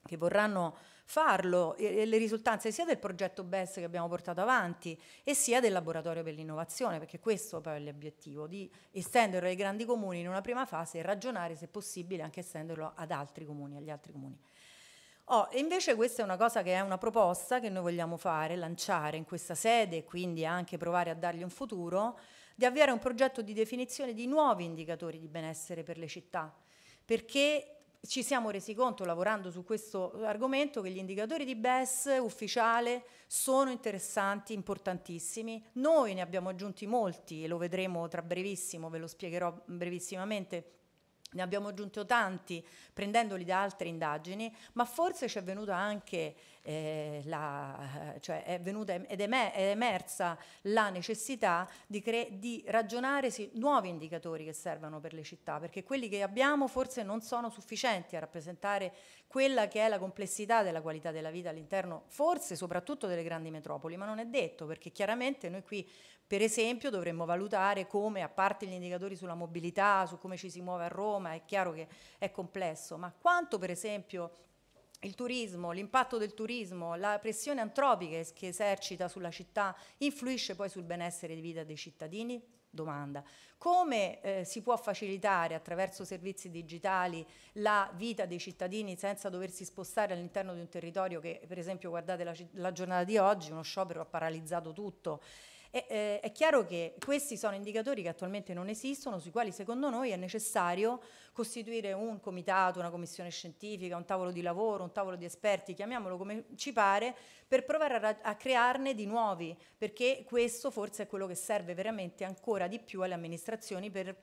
S6: che vorranno farlo e, le risultanze sia del progetto BES che abbiamo portato avanti e sia del laboratorio per l'innovazione, perché questo poi è l'obiettivo, di estenderlo ai grandi comuni in una prima fase e ragionare se possibile anche estenderlo ad altri comuni, agli altri comuni. Oh, invece questa è una cosa che è una proposta che noi vogliamo fare, lanciare in questa sede e quindi anche provare a dargli un futuro, di avviare un progetto di definizione di nuovi indicatori di benessere per le città, perché ci siamo resi conto lavorando su questo argomento che gli indicatori di BES ufficiale sono interessanti, importantissimi. Noi ne abbiamo aggiunti molti e lo vedremo tra brevissimo, ve lo spiegherò brevissimamente ne abbiamo aggiunto tanti prendendoli da altre indagini, ma forse ci è venuta anche eh, la, eh, cioè è venuta ed è, emersa la necessità di, di ragionare su nuovi indicatori che servono per le città, perché quelli che abbiamo forse non sono sufficienti a rappresentare quella che è la complessità della qualità della vita all'interno, forse soprattutto delle grandi metropoli, ma non è detto, perché chiaramente noi qui per esempio dovremmo valutare come, a parte gli indicatori sulla mobilità, su come ci si muove a Roma, è chiaro che è complesso, ma quanto per esempio il turismo, l'impatto del turismo, la pressione antropica che esercita sulla città influisce poi sul benessere di vita dei cittadini? Domanda. Come eh, si può facilitare attraverso servizi digitali la vita dei cittadini senza doversi spostare all'interno di un territorio che, per esempio, guardate la, la giornata di oggi, uno sciopero ha paralizzato tutto e, eh, è chiaro che questi sono indicatori che attualmente non esistono, sui quali secondo noi è necessario costituire un comitato, una commissione scientifica, un tavolo di lavoro, un tavolo di esperti, chiamiamolo come ci pare, per provare a, a crearne di nuovi, perché questo forse è quello che serve veramente ancora di più alle amministrazioni per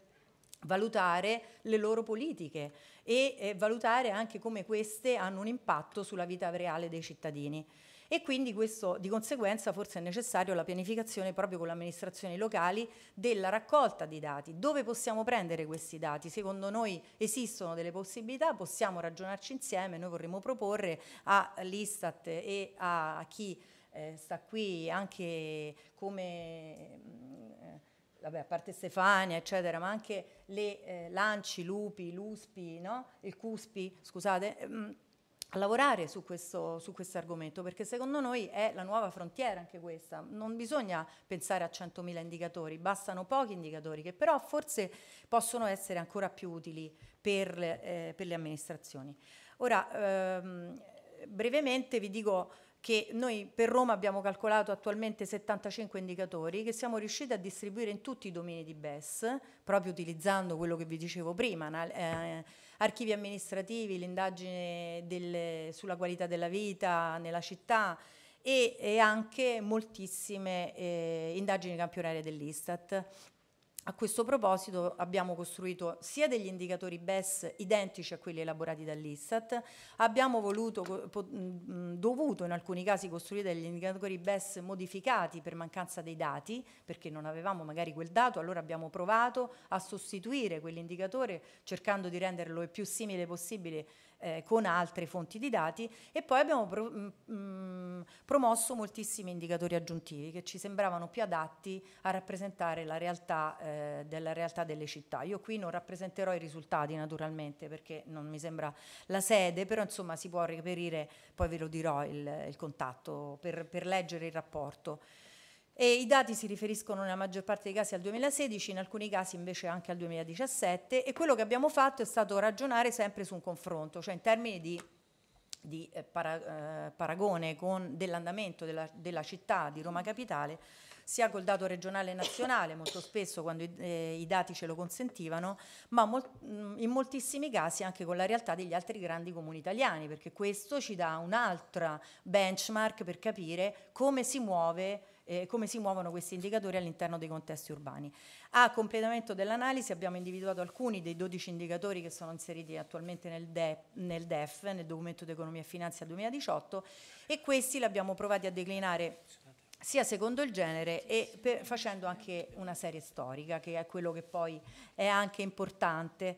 S6: valutare le loro politiche e eh, valutare anche come queste hanno un impatto sulla vita reale dei cittadini e quindi questo di conseguenza forse è necessario la pianificazione proprio con le amministrazioni locali della raccolta di dati. Dove possiamo prendere questi dati? Secondo noi esistono delle possibilità, possiamo ragionarci insieme, noi vorremmo proporre all'Istat e a chi eh, sta qui anche come... Mh, mm, eh, vabbè, a parte Stefania, eccetera, ma anche le eh, Lanci, Lupi, Luspi, no? il Cuspi, scusate, ehm, a lavorare su questo, su questo, argomento, perché secondo noi è la nuova frontiera anche questa. Non bisogna pensare a 100.000 indicatori, bastano pochi indicatori che però forse possono essere ancora più utili per, eh, per le amministrazioni. Ora, ehm, brevemente vi dico che noi per Roma abbiamo calcolato attualmente 75 indicatori che siamo riusciti a distribuire in tutti i domini di BES, proprio utilizzando quello che vi dicevo prima, eh, archivi amministrativi, l'indagine sulla qualità della vita nella città e, e anche moltissime eh, indagini campionarie dell'Istat a questo proposito abbiamo costruito sia degli indicatori BES identici a quelli elaborati dall'Istat, abbiamo voluto, dovuto in alcuni casi costruire degli indicatori BES modificati per mancanza dei dati, perché non avevamo magari quel dato, allora abbiamo provato a sostituire quell'indicatore cercando di renderlo il più simile possibile eh, con altre fonti di dati e poi abbiamo pro, mh, mm, mm, promosso moltissimi indicatori aggiuntivi che ci sembravano più adatti a rappresentare la realtà eh, della realtà delle città. Io qui non rappresenterò i risultati naturalmente perché non mi sembra la sede, però insomma si può reperire, poi ve lo dirò il, il contatto per, per leggere il rapporto. E I dati si riferiscono nella maggior parte dei casi al 2016, in alcuni casi invece anche al 2017 e quello che abbiamo fatto è stato ragionare sempre su un confronto, cioè in termini di, di eh, para, eh, paragone dell'andamento della, della, città di Roma Capitale, sia col dato regionale e nazionale, molto spesso quando i, eh, i dati ce lo consentivano, ma molt, mm, in moltissimi casi anche con la realtà degli altri grandi comuni italiani, perché questo ci dà un'altra benchmark per capire come si muove eh, come si muovono questi indicatori all'interno dei contesti urbani. A completamento dell'analisi abbiamo individuato alcuni dei 12 indicatori che sono inseriti attualmente nel, De nel DEF, nel Documento di Economia e Finanza 2018, e questi li abbiamo provati a declinare sia secondo il genere e per, facendo anche una serie storica, che è quello che poi è anche importante.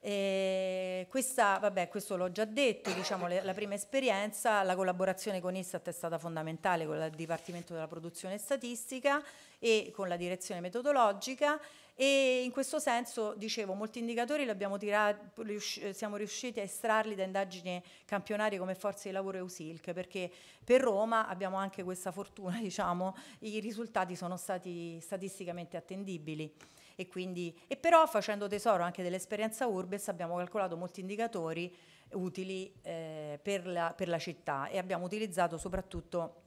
S6: E questa, vabbè, questo l'ho già detto, diciamo, le, la prima esperienza, la collaborazione con ISAT è stata fondamentale con il Dipartimento della Produzione Statistica e con la direzione metodologica e in questo senso, dicevo, molti indicatori tirato, riusci, siamo riusciti a estrarli da indagini campionarie come Forze di Lavoro e USILC, perché per Roma abbiamo anche questa fortuna, *laughs* diciamo, i risultati sono stati statisticamente attendibili e quindi e però facendo tesoro anche dell'esperienza Urbes abbiamo calcolato molti indicatori utili eh, per, la, per la città e abbiamo utilizzato soprattutto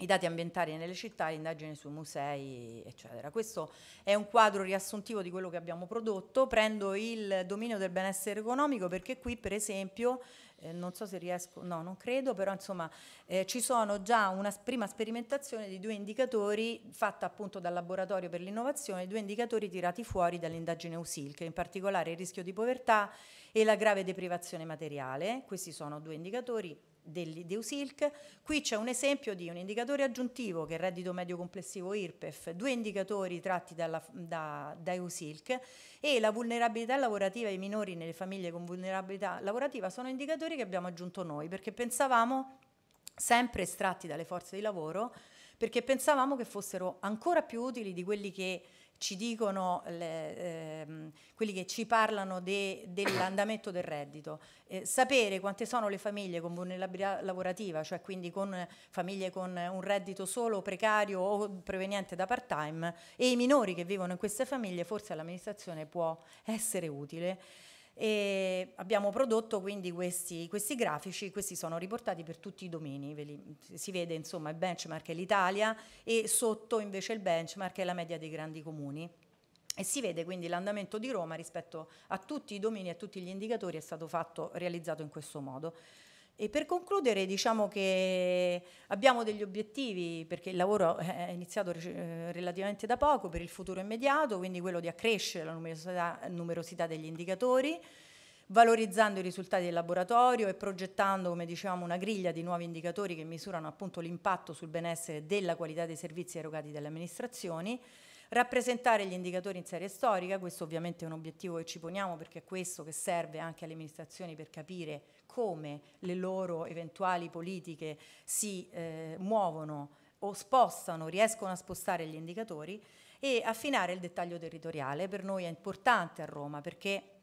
S6: i dati ambientali nelle città, l'indagine su musei, eccetera. Questo è un quadro riassuntivo di quello che abbiamo prodotto. Prendo il dominio del benessere economico perché qui, per esempio, eh, non so se riesco, no, non credo, però insomma eh, ci sono già una prima sperimentazione di due indicatori fatta appunto dal laboratorio per l'innovazione, due indicatori tirati fuori dall'indagine USIL, che in particolare il rischio di povertà e la grave deprivazione materiale. Questi sono due indicatori del, di USILC. Qui c'è un esempio di un indicatore aggiuntivo che è il reddito medio complessivo IRPEF, due indicatori tratti dalla, da, da USILC e la vulnerabilità lavorativa ai minori nelle famiglie con vulnerabilità lavorativa sono indicatori che abbiamo aggiunto noi perché pensavamo, sempre estratti dalle forze di lavoro, perché pensavamo che fossero ancora più utili di quelli che ci dicono le, ehm, quelli che ci parlano de, dell'andamento del reddito, eh, sapere quante sono le famiglie con vulnerabilità lavorativa, cioè quindi con famiglie con un reddito solo precario o proveniente da part time e i minori che vivono in queste famiglie, forse all'amministrazione può essere utile. E abbiamo prodotto quindi questi, questi, grafici, questi sono riportati per tutti i domini, li, si vede insomma il benchmark è l'Italia e sotto invece il benchmark è la media dei grandi comuni. E si vede quindi l'andamento di Roma rispetto a tutti i domini e a tutti gli indicatori è stato fatto, realizzato in questo modo. E per concludere diciamo che abbiamo degli obiettivi, perché il lavoro eh, è iniziato eh, relativamente da poco per il futuro immediato, quindi quello di accrescere la numerosità, numerosità degli indicatori, valorizzando i risultati del laboratorio e progettando, come dicevamo, una griglia di nuovi indicatori che misurano appunto l'impatto sul benessere della qualità dei servizi erogati dalle amministrazioni rappresentare gli indicatori in serie storica, questo ovviamente è un obiettivo che ci poniamo perché è questo che serve anche alle amministrazioni per capire come le loro eventuali politiche si eh, muovono o spostano, riescono a spostare gli indicatori e affinare il dettaglio territoriale. Per noi è importante a Roma perché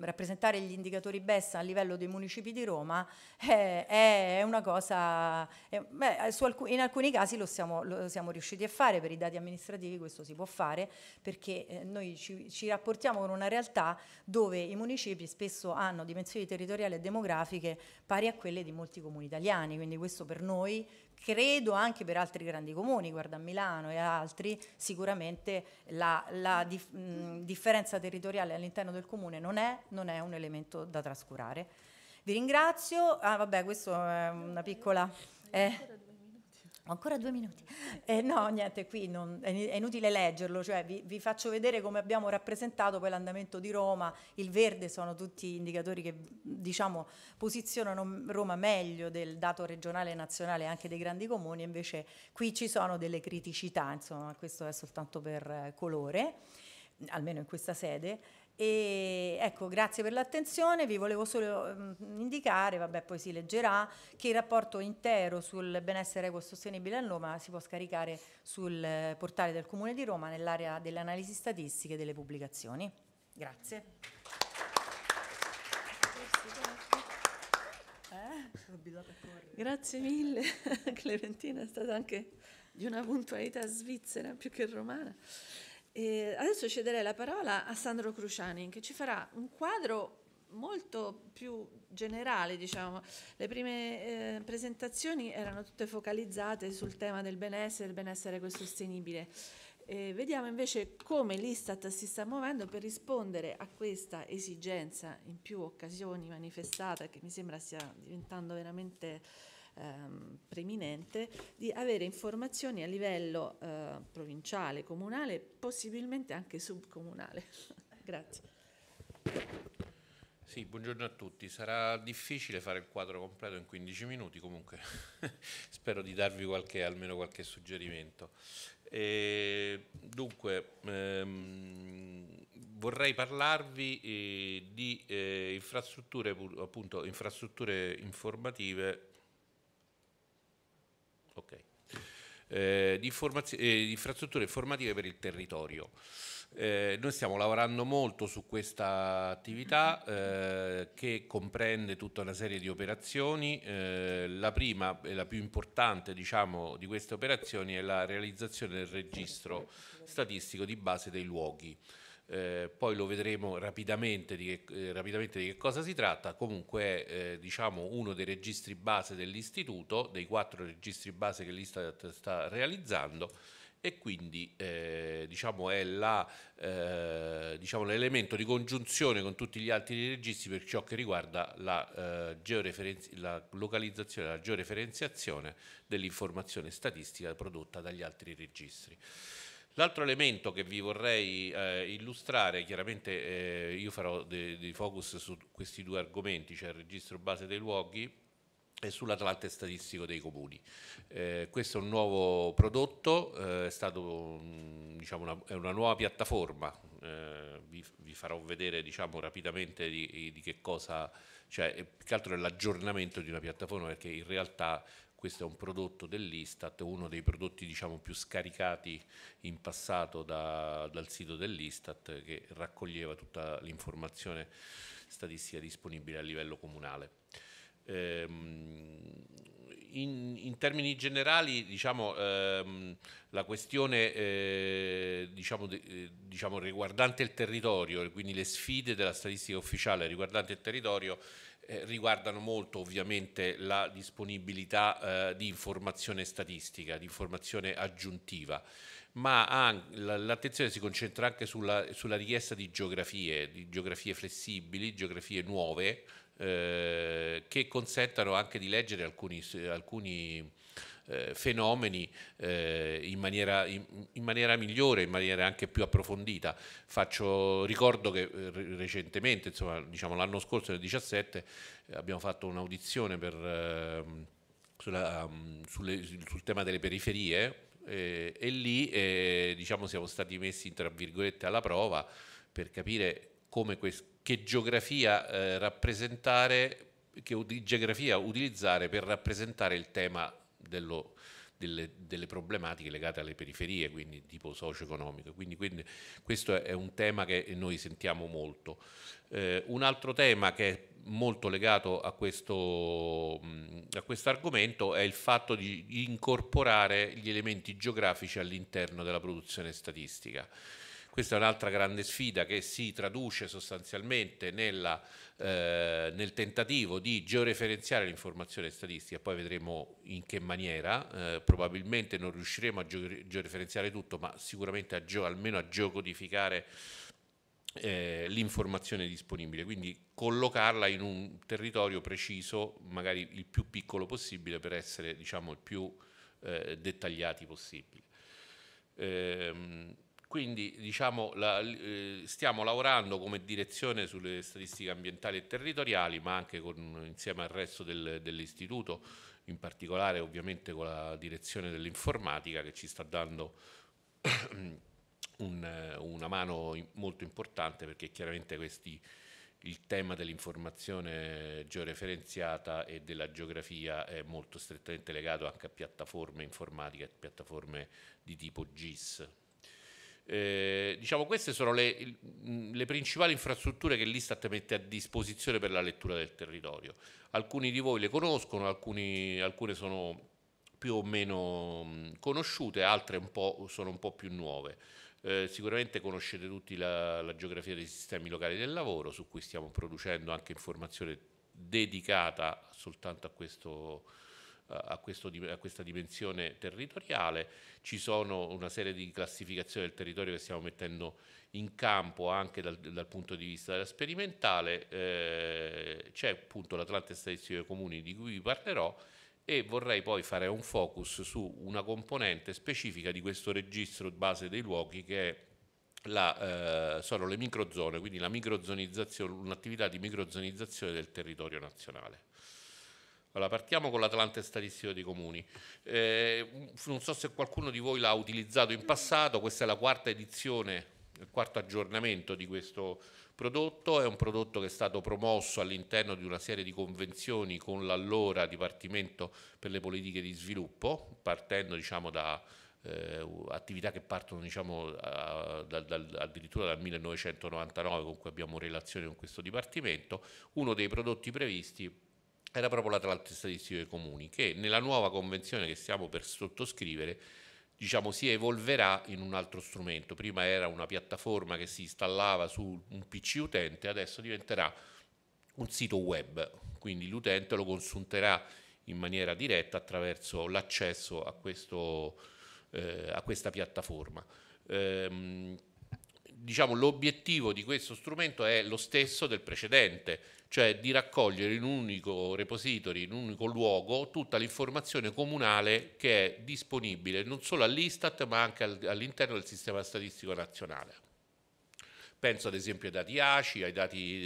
S6: rappresentare gli indicatori BES a livello dei municipi di Roma è, eh, è una cosa, è, eh, beh, alc in alcuni casi lo siamo, lo siamo, riusciti a fare, per i dati amministrativi questo si può fare perché eh, noi ci, ci, rapportiamo con una realtà dove i municipi spesso hanno dimensioni territoriali e demografiche pari a quelle di molti comuni italiani, quindi questo per noi credo anche per altri grandi comuni, guarda Milano e altri, sicuramente la, la dif mh, mm, differenza territoriale all'interno del comune non è, non è un elemento da trascurare. Vi ringrazio, ah vabbè questo è una piccola... Eh, ho ancora due minuti. Eh, no, niente, qui non, è inutile leggerlo, cioè vi, vi, faccio vedere come abbiamo rappresentato poi l'andamento di Roma, il verde sono tutti indicatori che diciamo, posizionano Roma meglio del dato regionale e nazionale anche dei grandi comuni, invece qui ci sono delle criticità, insomma questo è soltanto per eh, colore, almeno in questa sede. E ecco, grazie per l'attenzione, vi volevo solo mm, indicare, vabbè poi si leggerà, che il rapporto intero sul benessere equo sostenibile a Roma si può scaricare sul portale del Comune di Roma nell'area delle analisi statistiche e delle pubblicazioni. Grazie.
S1: Grazie mille, *laughs* Clementina è stata anche di una puntualità svizzera più che romana. E adesso cederei la parola a Sandro Cruciani che ci farà un quadro molto più generale, diciamo. Le prime eh, presentazioni erano tutte focalizzate sul tema del benessere, del benessere ecosostenibile. E vediamo invece come l'Istat si sta muovendo per rispondere a questa esigenza in più occasioni manifestata che mi sembra stia diventando veramente ehm, preminente, di avere informazioni a livello eh, provinciale, comunale, possibilmente anche subcomunale. *laughs* Grazie.
S5: Sì, buongiorno a tutti. Sarà difficile fare il quadro completo in 15 minuti, comunque *laughs* spero di darvi qualche, almeno qualche suggerimento. E, dunque, ehm, vorrei parlarvi eh, di eh, infrastrutture, appunto, infrastrutture informative Okay. Eh, di, eh, infrastrutture formative per il territorio. Eh, noi stiamo lavorando molto su questa attività eh, che comprende tutta una serie di operazioni. Eh, la prima e la più importante diciamo, di queste operazioni è la realizzazione del registro statistico di base dei luoghi eh, poi lo vedremo rapidamente di, che, eh, rapidamente di, che, cosa si tratta, comunque è eh, diciamo uno dei registri base dell'istituto, dei quattro registri base che l'Istat sta realizzando e quindi eh, diciamo è la, eh, diciamo l'elemento di congiunzione con tutti gli altri registri per ciò che riguarda la, eh, la localizzazione, la georeferenziazione dell'informazione statistica prodotta dagli altri registri. L'altro elemento che vi vorrei eh, illustrare, chiaramente eh, io farò dei focus su questi due argomenti, cioè il registro base dei luoghi e sull'Atlante statistico dei comuni. Eh, questo è un nuovo prodotto, eh, è, stato, diciamo, una, una, nuova piattaforma, eh, vi, vi, farò vedere diciamo, rapidamente di, di, che cosa, cioè più che altro è l'aggiornamento di una piattaforma perché in realtà questo è un prodotto dell'Istat, uno dei prodotti diciamo, più scaricati in passato da, dal sito dell'Istat che raccoglieva tutta l'informazione statistica disponibile a livello comunale. Ehm, in, in, termini generali diciamo, ehm, la questione eh, diciamo, de, eh, diciamo, riguardante il territorio quindi le sfide della statistica ufficiale riguardante il territorio eh, riguardano molto ovviamente la disponibilità eh, di informazione statistica, di informazione aggiuntiva, ma anche, l'attenzione si concentra anche sulla, sulla, richiesta di geografie, di geografie flessibili, geografie nuove, eh, che consentano anche di leggere alcuni, alcuni eh, fenomeni eh, in, maniera, in, in, maniera, migliore, in maniera anche più approfondita. Faccio, ricordo che eh, recentemente, insomma, diciamo, l'anno scorso nel 2017, eh, abbiamo fatto un'audizione ehm, sulla, ehm, sulle, sul tema delle periferie eh, e lì eh, diciamo, siamo stati messi tra virgolette alla prova per capire che geografia rappresentare che geografia utilizzare per rappresentare il tema dello, delle, delle, problematiche legate alle periferie, quindi tipo socio-economico. Quindi, quindi, questo è un tema che noi sentiamo molto. Eh, un altro tema che è molto legato a questo argomento è il fatto di incorporare gli elementi geografici all'interno della produzione statistica. Questa è un'altra grande sfida che si traduce sostanzialmente nella eh, nel tentativo di georeferenziare l'informazione statistica, poi vedremo in che maniera, eh, probabilmente non riusciremo a georeferenziare tutto, ma sicuramente a almeno a geocodificare eh, l'informazione disponibile, quindi collocarla in un territorio preciso, magari il più piccolo possibile per essere diciamo, il più eh, dettagliati possibile. Ehm, quindi diciamo, la, eh, stiamo lavorando come direzione sulle statistiche ambientali e territoriali, ma anche con, insieme al resto del, dell'istituto, in particolare ovviamente con la direzione dell'informatica che ci sta dando *clears throat* un, una mano molto importante perché chiaramente questi, il tema dell'informazione georeferenziata e della geografia è molto strettamente legato anche a piattaforme informatiche, piattaforme di tipo GIS. Eh, diciamo, queste sono le, le, principali infrastrutture che l'Istat mette a disposizione per la lettura del territorio. Alcuni di voi le conoscono, alcuni, alcune sono più o meno conosciute, altre un sono un po' più nuove. Eh, sicuramente conoscete tutti la, la, geografia dei sistemi locali del lavoro, su cui stiamo producendo anche informazione dedicata soltanto a questo, eh, a, questo, a, questa dimensione territoriale. Ci sono una serie di classificazioni del territorio che stiamo mettendo in campo anche dal, dal punto di vista sperimentale. Eh, c'è appunto l'Atlante Statistico dei Comuni di cui vi parlerò e vorrei poi fare un focus su una componente specifica di questo registro base dei luoghi che è la, eh, sono le microzone, quindi un'attività di microzonizzazione del territorio nazionale. Allora, partiamo con l'Atlante Statistico dei Comuni. Eh, non so se qualcuno di voi l'ha utilizzato in passato, questa è la quarta edizione, il quarto aggiornamento di questo prodotto, è un prodotto che è stato promosso all'interno di una serie di convenzioni con l'allora Dipartimento per le politiche di sviluppo, partendo diciamo, da eh, attività che partono diciamo, a, dal, dal, addirittura dal 1999 con cui abbiamo relazioni con questo Dipartimento. Uno dei prodotti previsti era proprio la tratta statistica dei comuni, che nella nuova convenzione che stiamo per sottoscrivere diciamo, si evolverà in un altro strumento. Prima era una piattaforma che si installava su un PC utente, adesso diventerà un sito web, quindi l'utente lo consulterà in maniera diretta attraverso l'accesso a, eh, a, questa piattaforma. Ehm, diciamo, l'obiettivo di questo strumento è lo stesso del precedente, cioè di raccogliere in un unico repository, in un unico luogo, tutta l'informazione comunale che è disponibile non solo all'Istat ma anche all'interno del sistema statistico nazionale. Penso ad esempio ai dati ACI, ai dati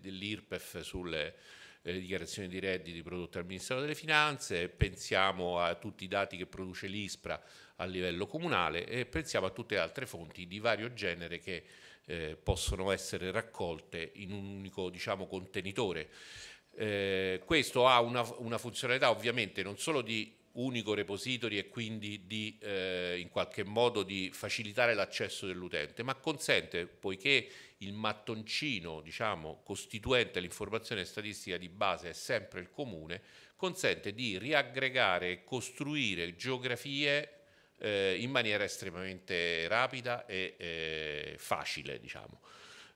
S5: dell'IRPEF sulle eh, dichiarazioni di redditi prodotte dal Ministero delle Finanze, pensiamo a tutti i dati che produce l'ISPRA a livello comunale e pensiamo a tutte le altre fonti di vario genere che eh, possono essere raccolte in un unico diciamo, contenitore. Eh, questo ha una, una, funzionalità ovviamente non solo di unico repository e quindi di, eh, in qualche modo di facilitare l'accesso dell'utente, ma consente, poiché il mattoncino diciamo, costituente l'informazione statistica di base è sempre il comune, consente di riaggregare e costruire geografie eh, in maniera estremamente rapida e eh, facile. Diciamo.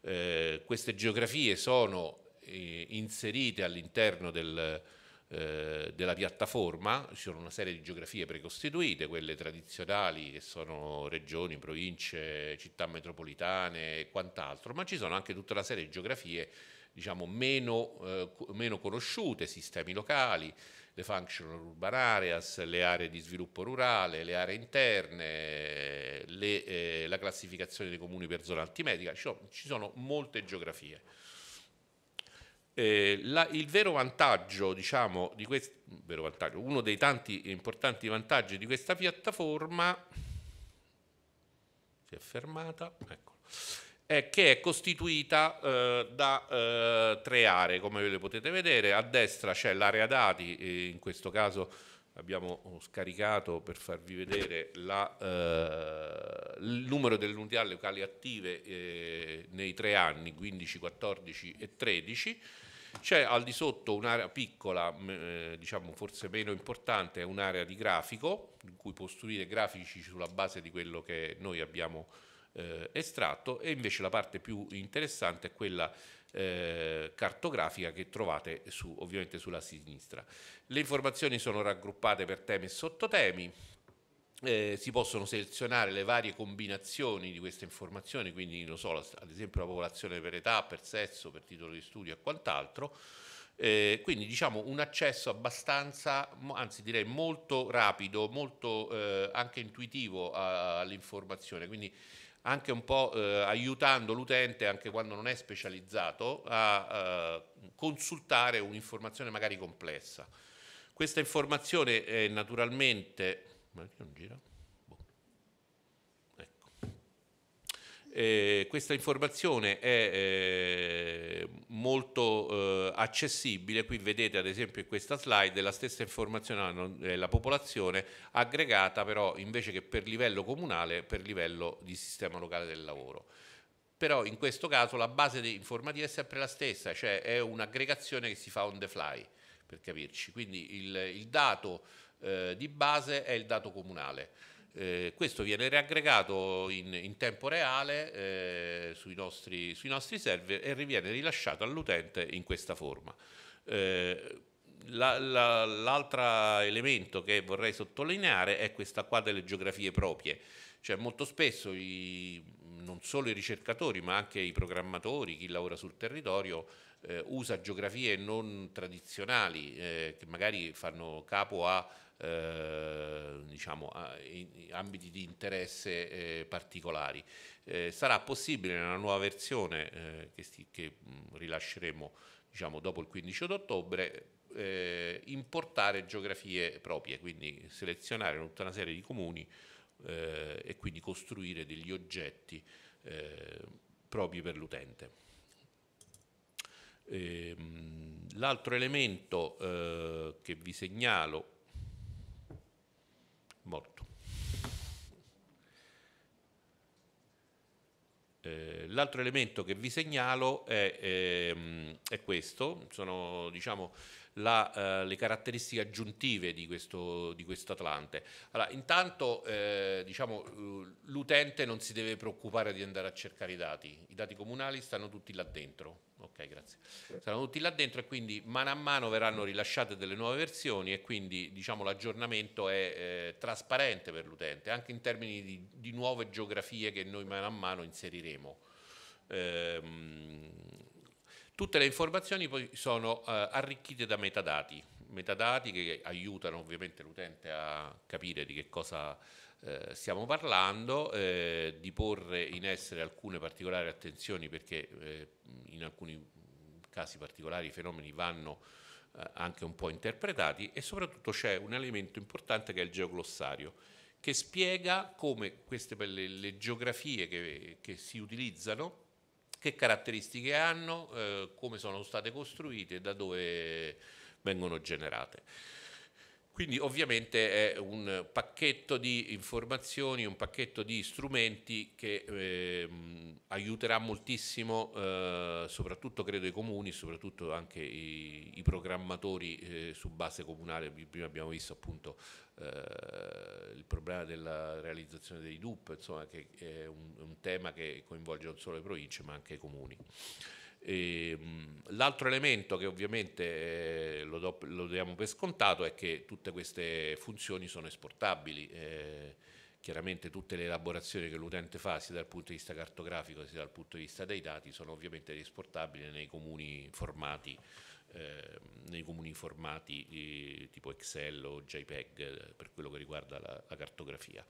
S5: Eh, queste geografie sono eh, inserite all'interno del, eh, della piattaforma, ci sono una serie di geografie precostituite, quelle tradizionali che sono regioni, province, città metropolitane e quant'altro, ma ci sono anche tutta una serie di geografie diciamo, meno, eh, meno, conosciute, sistemi locali, le functional urban areas, le aree di sviluppo rurale, le aree interne, le, eh, la classificazione dei comuni per zona antimedica, ci sono, ci sono molte geografie. Eh, la, il vero vantaggio, diciamo, di quest, vero vantaggio, uno dei tanti importanti vantaggi di questa piattaforma, si è fermata, eccolo eh, che è costituita eh, da eh, tre aree, come le potete vedere. A destra c'è l'area dati, eh, in questo caso abbiamo oh, scaricato per farvi vedere la, eh, il numero delle unità locali attive eh, nei tre anni, 15, 14 e 13. C'è al di sotto un'area piccola, eh, diciamo forse meno importante, un'area di grafico, in cui costruire grafici sulla base di quello che noi abbiamo eh, estratto e invece la parte più interessante è quella eh, cartografica che trovate su, ovviamente sulla sinistra. Le informazioni sono raggruppate per temi e sottotemi, eh, si possono selezionare le varie combinazioni di queste informazioni, quindi so, ad esempio la popolazione per età, per sesso, per titolo di studio e quant'altro. Eh, quindi diciamo un accesso abbastanza, anzi direi molto rapido, molto eh, anche intuitivo all'informazione, quindi anche un po' eh, aiutando l'utente, anche quando non è specializzato, a eh, consultare un'informazione magari complessa. Questa informazione è naturalmente... Eh, questa informazione è eh, molto eh, accessibile, qui vedete ad esempio in questa slide la stessa informazione della eh, popolazione aggregata però invece che per livello comunale per livello di sistema locale del lavoro. Però in questo caso la base informativa è sempre la stessa, cioè è un'aggregazione che si fa on the fly, per capirci. Quindi il, il dato eh, di base è il dato comunale eh, questo viene riaggregato in, in tempo reale eh, sui, nostri, sui, nostri, server e viene rilasciato all'utente in questa forma. Eh, la, la, l'altro elemento che vorrei sottolineare è questa qua delle geografie proprie, cioè molto spesso i, non solo i ricercatori ma anche i programmatori, chi lavora sul territorio, eh, usa geografie non tradizionali eh, che magari fanno capo a eh, diciamo, ambiti di interesse eh, particolari. Eh, sarà possibile nella nuova versione eh, che, sti, che mh, mm, rilasceremo diciamo, dopo il 15 ottobre eh, importare geografie proprie, quindi selezionare tutta una serie di comuni eh, e quindi costruire degli oggetti propri per l'utente. Ehm, l'altro elemento eh, che vi segnalo morto. Eh, l'altro elemento che vi segnalo è, ehm, è questo, sono diciamo, la, eh, le caratteristiche aggiuntive di questo, di questo Atlante. Allora, intanto eh, diciamo, l'utente non si deve preoccupare di andare a cercare i dati, i dati comunali stanno tutti là dentro, Ok, grazie. Saranno tutti là dentro e quindi mano a mano verranno rilasciate delle nuove versioni e quindi diciamo, l'aggiornamento è eh, trasparente per l'utente, anche in termini di, di, nuove geografie che noi mano a mano inseriremo. Ehm, tutte le informazioni poi sono eh, arricchite da metadati, metadati che aiutano ovviamente l'utente a capire di che cosa eh, stiamo parlando, eh, di porre in essere alcune particolari attenzioni perché eh, in alcuni casi particolari i fenomeni vanno eh, anche un po' interpretati e soprattutto c'è un elemento importante che è il geoglossario che spiega come queste le, le geografie che, che, si utilizzano, che caratteristiche hanno, eh, come sono state costruite e da dove vengono generate. Quindi ovviamente è un pacchetto di informazioni, un pacchetto di strumenti che eh, aiuterà moltissimo, eh, soprattutto credo i comuni, soprattutto anche i, i programmatori eh, su base comunale. Prima abbiamo visto appunto eh, il problema della realizzazione dei DUP, insomma, che è un, un tema che coinvolge non solo le province ma anche i comuni. Ehm, l'altro elemento che ovviamente eh, lo, do, lo, diamo per scontato è che tutte queste funzioni sono esportabili. Eh, chiaramente tutte le elaborazioni che l'utente fa sia dal punto di vista cartografico sia dal punto di vista dei dati sono ovviamente esportabili nei comuni formati, ehm, nei comuni formati eh, tipo Excel o JPEG per quello che riguarda la, la cartografia.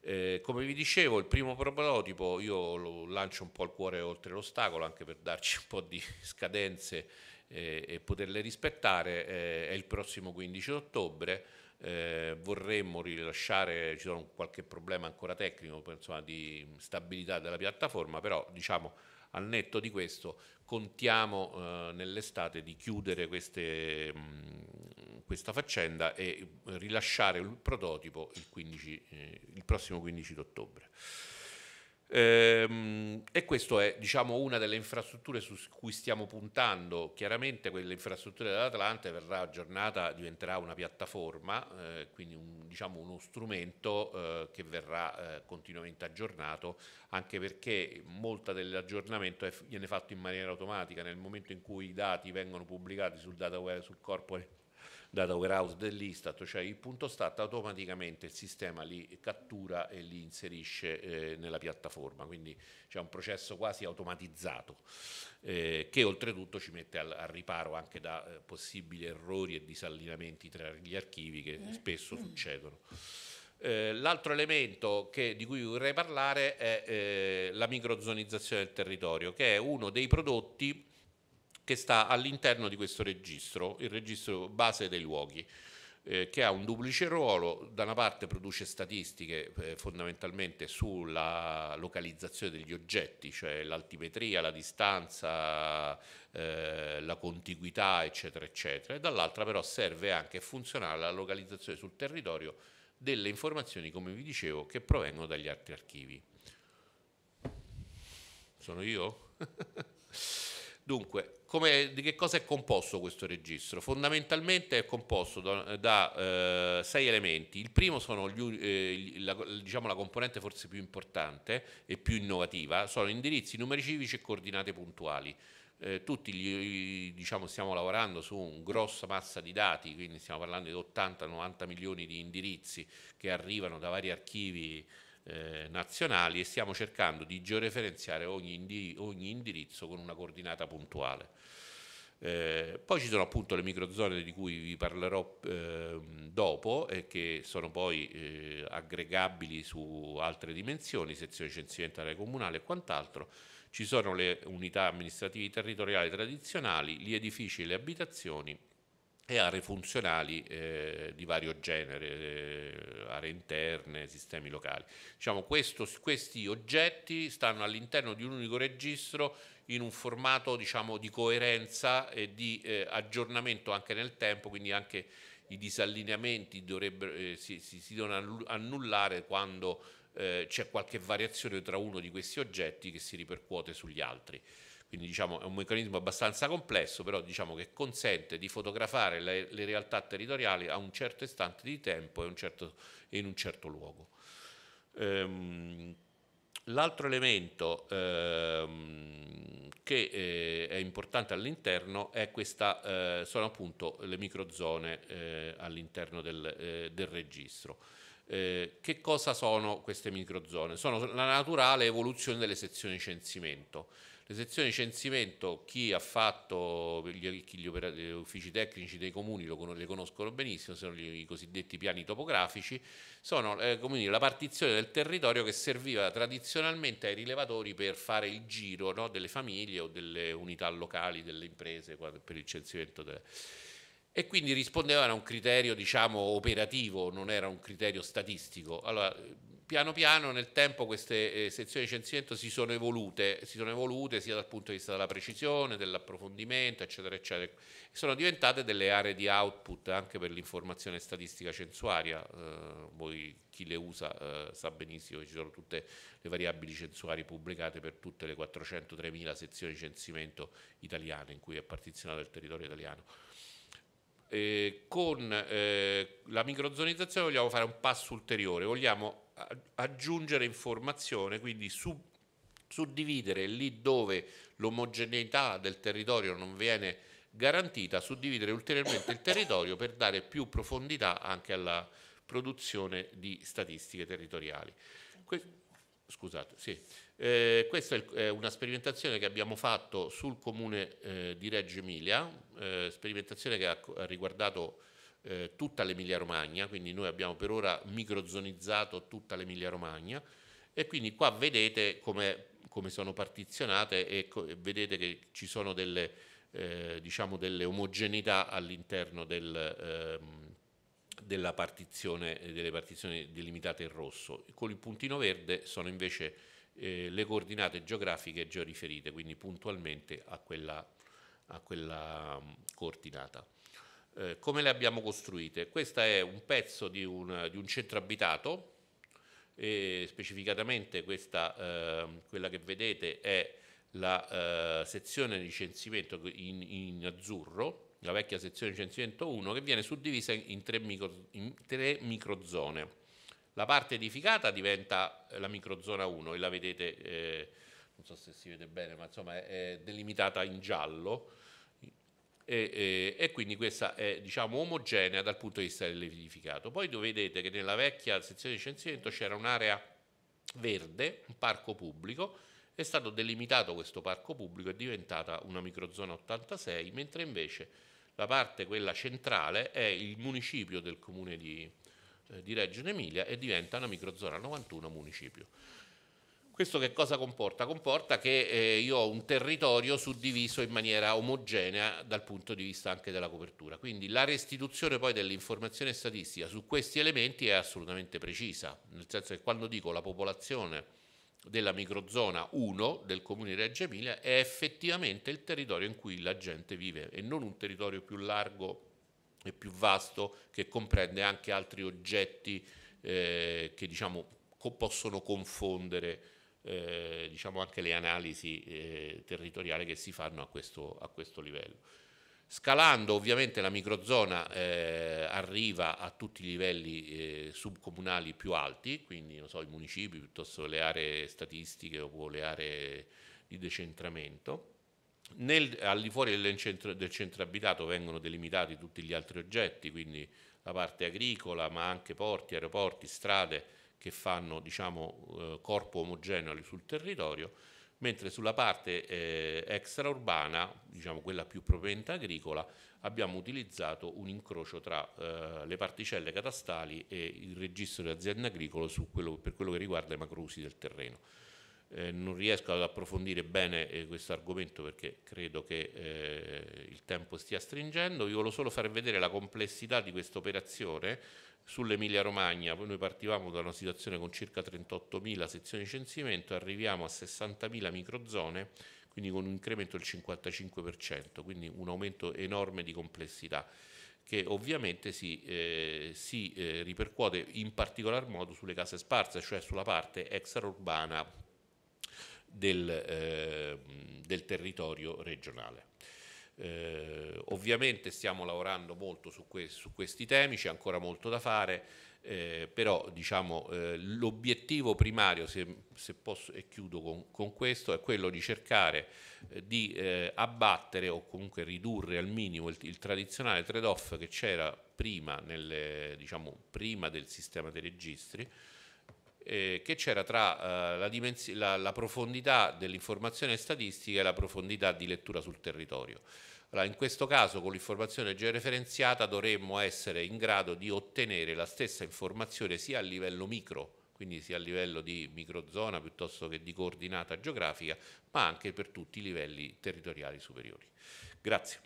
S5: Eh, come vi dicevo, il primo prototipo io lo lancio un po' al cuore oltre l'ostacolo, anche per darci un po' di scadenze eh, e poterle rispettare, eh, è il prossimo 15 ottobre. Eh, vorremmo rilasciare, ci sono qualche problema ancora tecnico insomma, di stabilità della piattaforma, però diciamo al netto di questo contiamo eh, nell'estate di chiudere queste, mh, mm, questa faccenda e rilasciare il prototipo il, 15, eh, il prossimo 15 ottobre. Ehm, e questa è diciamo, una delle infrastrutture su cui stiamo puntando. Chiaramente quell'infrastruttura dell'Atlante verrà aggiornata, diventerà una piattaforma, eh, quindi un, diciamo, uno strumento eh, che verrà eh, continuamente aggiornato, anche perché molta dell'aggiornamento è, viene fatto in maniera automatica. Nel momento in cui i dati vengono pubblicati sul data sul corpo data warehouse dell'Istat, cioè il punto stat automaticamente il sistema li cattura e li inserisce eh, nella piattaforma, quindi c'è un processo quasi automatizzato eh, che oltretutto ci mette al, al riparo anche da eh, possibili errori e disallineamenti tra gli archivi che eh. spesso mm. succedono. Eh, l'altro elemento che, di cui vorrei parlare è eh, la microzonizzazione del territorio, che è uno dei prodotti che sta all'interno di questo registro, il registro base dei luoghi, eh, che ha un duplice ruolo, da una parte produce statistiche eh, fondamentalmente sulla localizzazione degli oggetti, cioè l'altimetria, la distanza, eh, la contiguità, eccetera, eccetera, e dall'altra però serve anche funzionale alla localizzazione sul territorio delle informazioni, come vi dicevo, che provengono dagli altri archivi. Sono io? *laughs* Dunque, come, di che cosa è composto questo registro? Fondamentalmente è composto da, da eh, sei elementi. Il primo sono gli, eh, la, diciamo la componente forse più importante e più innovativa, sono indirizzi, numeri civici e coordinate puntuali. Eh, tutti gli, diciamo, stiamo lavorando su una grossa massa di dati, quindi stiamo parlando di 80-90 milioni di indirizzi che arrivano da vari archivi eh, nazionali e stiamo cercando di georeferenziare ogni, indi ogni indirizzo con una coordinata puntuale. Eh, poi ci sono appunto le microzone di cui vi parlerò eh, dopo e che sono poi eh, aggregabili su altre dimensioni, sezione censimento area comunale e quant'altro. Ci sono le unità amministrative territoriali tradizionali, gli edifici e le abitazioni e aree funzionali eh, di vario genere, eh, aree interne, sistemi locali. Diciamo, questo, questi oggetti stanno all'interno di un unico registro in un formato diciamo, di coerenza e di eh, aggiornamento anche nel tempo, quindi anche i disallineamenti eh, si, si, si, devono annullare quando eh, c'è qualche variazione tra uno di questi oggetti che si ripercuote sugli altri. Quindi diciamo è un meccanismo abbastanza complesso, però diciamo che consente di fotografare le, le realtà territoriali a un certo istante di tempo e, un certo, in un certo luogo. Ehm, l'altro elemento ehm, che eh, è importante all'interno è questa, eh, sono appunto le microzone eh, all'interno del, eh, del registro. Eh, che cosa sono queste microzone? Sono la naturale evoluzione delle sezioni di censimento. Le sezioni di censimento, chi ha fatto gli, gli, opera, gli uffici tecnici dei comuni lo, le conoscono benissimo, sono gli, i cosiddetti piani topografici, sono eh, dire, la partizione del territorio che serviva tradizionalmente ai rilevatori per fare il giro no, delle famiglie o delle unità locali, delle imprese per il censimento. Delle e quindi rispondevano a un criterio diciamo, operativo, non era un criterio statistico. Allora, piano piano nel tempo queste eh, sezioni di censimento si sono evolute, si sono evolute sia dal punto di vista della precisione, dell'approfondimento, eccetera, eccetera. Sono diventate delle aree di output anche per l'informazione statistica censuaria. Eh, voi chi le usa eh, sa benissimo che ci sono tutte le variabili censuarie pubblicate per tutte le 403.000 sezioni di censimento italiane in cui è partizionato il territorio italiano. Eh, con eh, la microzonizzazione vogliamo fare un passo ulteriore, vogliamo aggiungere informazione, quindi su, suddividere lì dove l'omogeneità del territorio non viene garantita, suddividere ulteriormente il territorio per dare più profondità anche alla produzione di statistiche territoriali. Que scusate, sì. eh, questa è, il, è una sperimentazione che abbiamo fatto sul comune eh, di Reggio Emilia, eh, sperimentazione che ha, ha riguardato eh, tutta l'Emilia Romagna, quindi noi abbiamo per ora microzonizzato tutta l'Emilia Romagna e quindi qua vedete come, come sono partizionate e, co- e, vedete che ci sono delle, eh, diciamo delle omogeneità all'interno del, ehm, della partizione, eh, delle partizioni delimitate in rosso. Con il puntino verde sono invece eh, le coordinate geografiche georiferite, quindi puntualmente a quella, a quella um, coordinata. Eh, come le abbiamo costruite? Questo è un pezzo di un, di un centro abitato, specificatamente questa, eh, quella che vedete è la eh, sezione di censimento in, in, azzurro, la vecchia sezione di censimento 1, che viene suddivisa in tre, micro, in tre microzone. La parte edificata diventa la microzona 1 e la vedete, eh, non so se si vede bene, ma insomma è, è delimitata in giallo e, e, e, quindi questa è diciamo omogenea dal punto di vista dell'edificato. Poi vedete che nella vecchia sezione di censimento c'era un'area verde, un parco pubblico, è stato delimitato questo parco pubblico, è diventata una microzona 86, mentre invece la parte quella centrale è il municipio del comune di, eh, di Reggio Emilia e diventa una microzona 91 municipio. Questo che cosa comporta? Comporta che eh, io ho un territorio suddiviso in maniera omogenea dal punto di vista anche della copertura. Quindi la restituzione poi dell'informazione statistica su questi elementi è assolutamente precisa, nel senso che quando dico la popolazione della microzona 1 del comune di Reggio Emilia è effettivamente il territorio in cui la gente vive e non un territorio più largo e più vasto che comprende anche altri oggetti eh, che diciamo co- possono confondere eh, diciamo anche le analisi eh, territoriali che si fanno a questo, a questo, livello. Scalando ovviamente la microzona eh, arriva a tutti i livelli eh, subcomunali più alti, quindi so, i municipi piuttosto che le aree statistiche o le aree di decentramento. Nel, al di fuori del centro, del centro, abitato vengono delimitati tutti gli altri oggetti, quindi la parte agricola, ma anche porti, aeroporti, strade, che fanno diciamo, eh, corpo omogeneo sul territorio, mentre sulla parte eh, extraurbana, diciamo quella più propriamente agricola, abbiamo utilizzato un incrocio tra eh, le particelle catastali e il registro di azienda agricolo quello, per quello che riguarda i macrousi del terreno. Eh, non riesco ad approfondire bene eh, questo argomento perché credo che eh, il tempo stia stringendo, vi volevo solo far vedere la complessità di questa operazione sull'Emilia Romagna, noi partivamo da una situazione con circa 38.000 sezioni di censimento, arriviamo a 60.000 microzone, quindi con un incremento del 55%, quindi un aumento enorme di complessità che ovviamente si, eh, si eh, ripercuote in particolar modo sulle case sparse, cioè sulla parte extraurbana del, eh, del territorio regionale. Eh, ovviamente stiamo lavorando molto su, que su, questi temi, c'è ancora molto da fare, eh, però diciamo, eh, l'obiettivo primario, se, se, posso, e chiudo con, con, questo, è quello di cercare eh, di eh, abbattere o comunque ridurre al minimo il, il tradizionale trade-off che c'era prima, diciamo, prima, del sistema dei registri, eh, che c'era tra eh, la, la, la, profondità dell'informazione statistica e la profondità di lettura sul territorio. Allora, in questo caso con l'informazione georeferenziata dovremmo essere in grado di ottenere la stessa informazione sia a livello micro, quindi sia a livello di microzona piuttosto che di coordinata geografica, ma anche per tutti i livelli territoriali superiori. Grazie.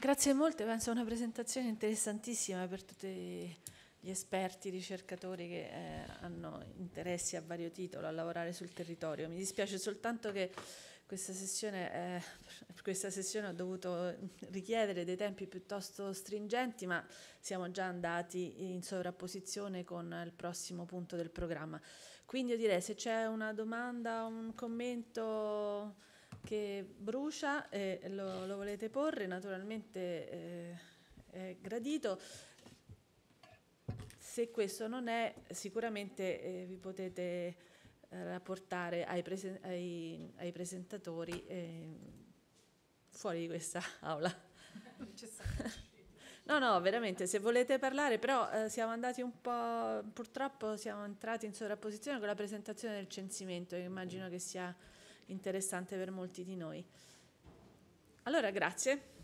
S1: Grazie molte, penso a una presentazione interessantissima per tutti gli esperti, ricercatori che eh, hanno interessi a vario titolo a lavorare sul territorio. Mi dispiace soltanto che questa sessione, eh, questa sessione ho dovuto richiedere dei tempi piuttosto stringenti, ma siamo già andati in sovrapposizione con il prossimo punto del programma. Quindi io direi se c'è una domanda, un commento che brucia e lo, lo volete porre, naturalmente eh, è gradito. Se questo non è, sicuramente eh, vi potete eh, rapportare ai, presen ai, ai presentatori eh, fuori di questa *laughs* aula. *laughs* no, no, veramente, se volete parlare, però eh, siamo andati un po', purtroppo siamo entrati in sovrapposizione con la presentazione del censimento, che immagino mm. che sia interessante per molti di noi. Allora, grazie.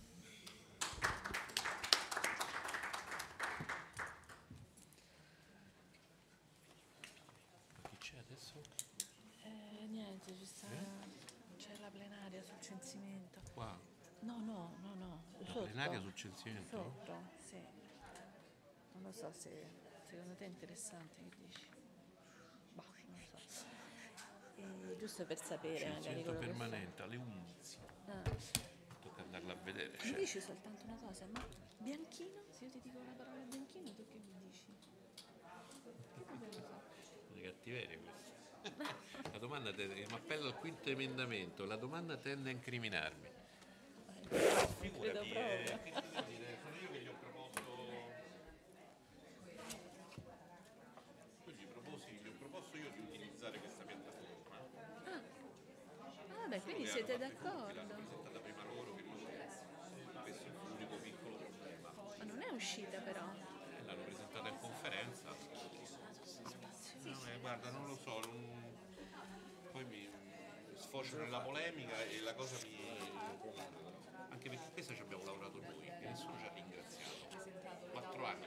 S1: Eh, niente, eh? c'è la plenaria sul censimento? Sotto, sì. Non lo so se secondo te è interessante che dici. Eh, giusto per sapere. Censimento permanente
S5: alle 11. Ah. Tocca andarla a vedere. Mi cioè.
S1: dici soltanto una cosa, ma Bianchino, se io ti dico una parola Bianchino, tu che mi dici?
S5: le cattiverie cattiveria la domanda tende, mi appello al quinto emendamento, la domanda tende a incriminarmi. Figurati, eh, Sì, siete d'accordo. L'hanno presentata prima loro, che questo è l'unico piccolo
S1: Ma non è uscita però. Eh, l'hanno presentata in conferenza.
S5: No, eh, guarda, non lo so, non... poi mi sfocio nella polemica e la cosa mi... Anche perché questa ci abbiamo lavorato noi e nessuno ci ha ringraziato.
S4: Quattro anni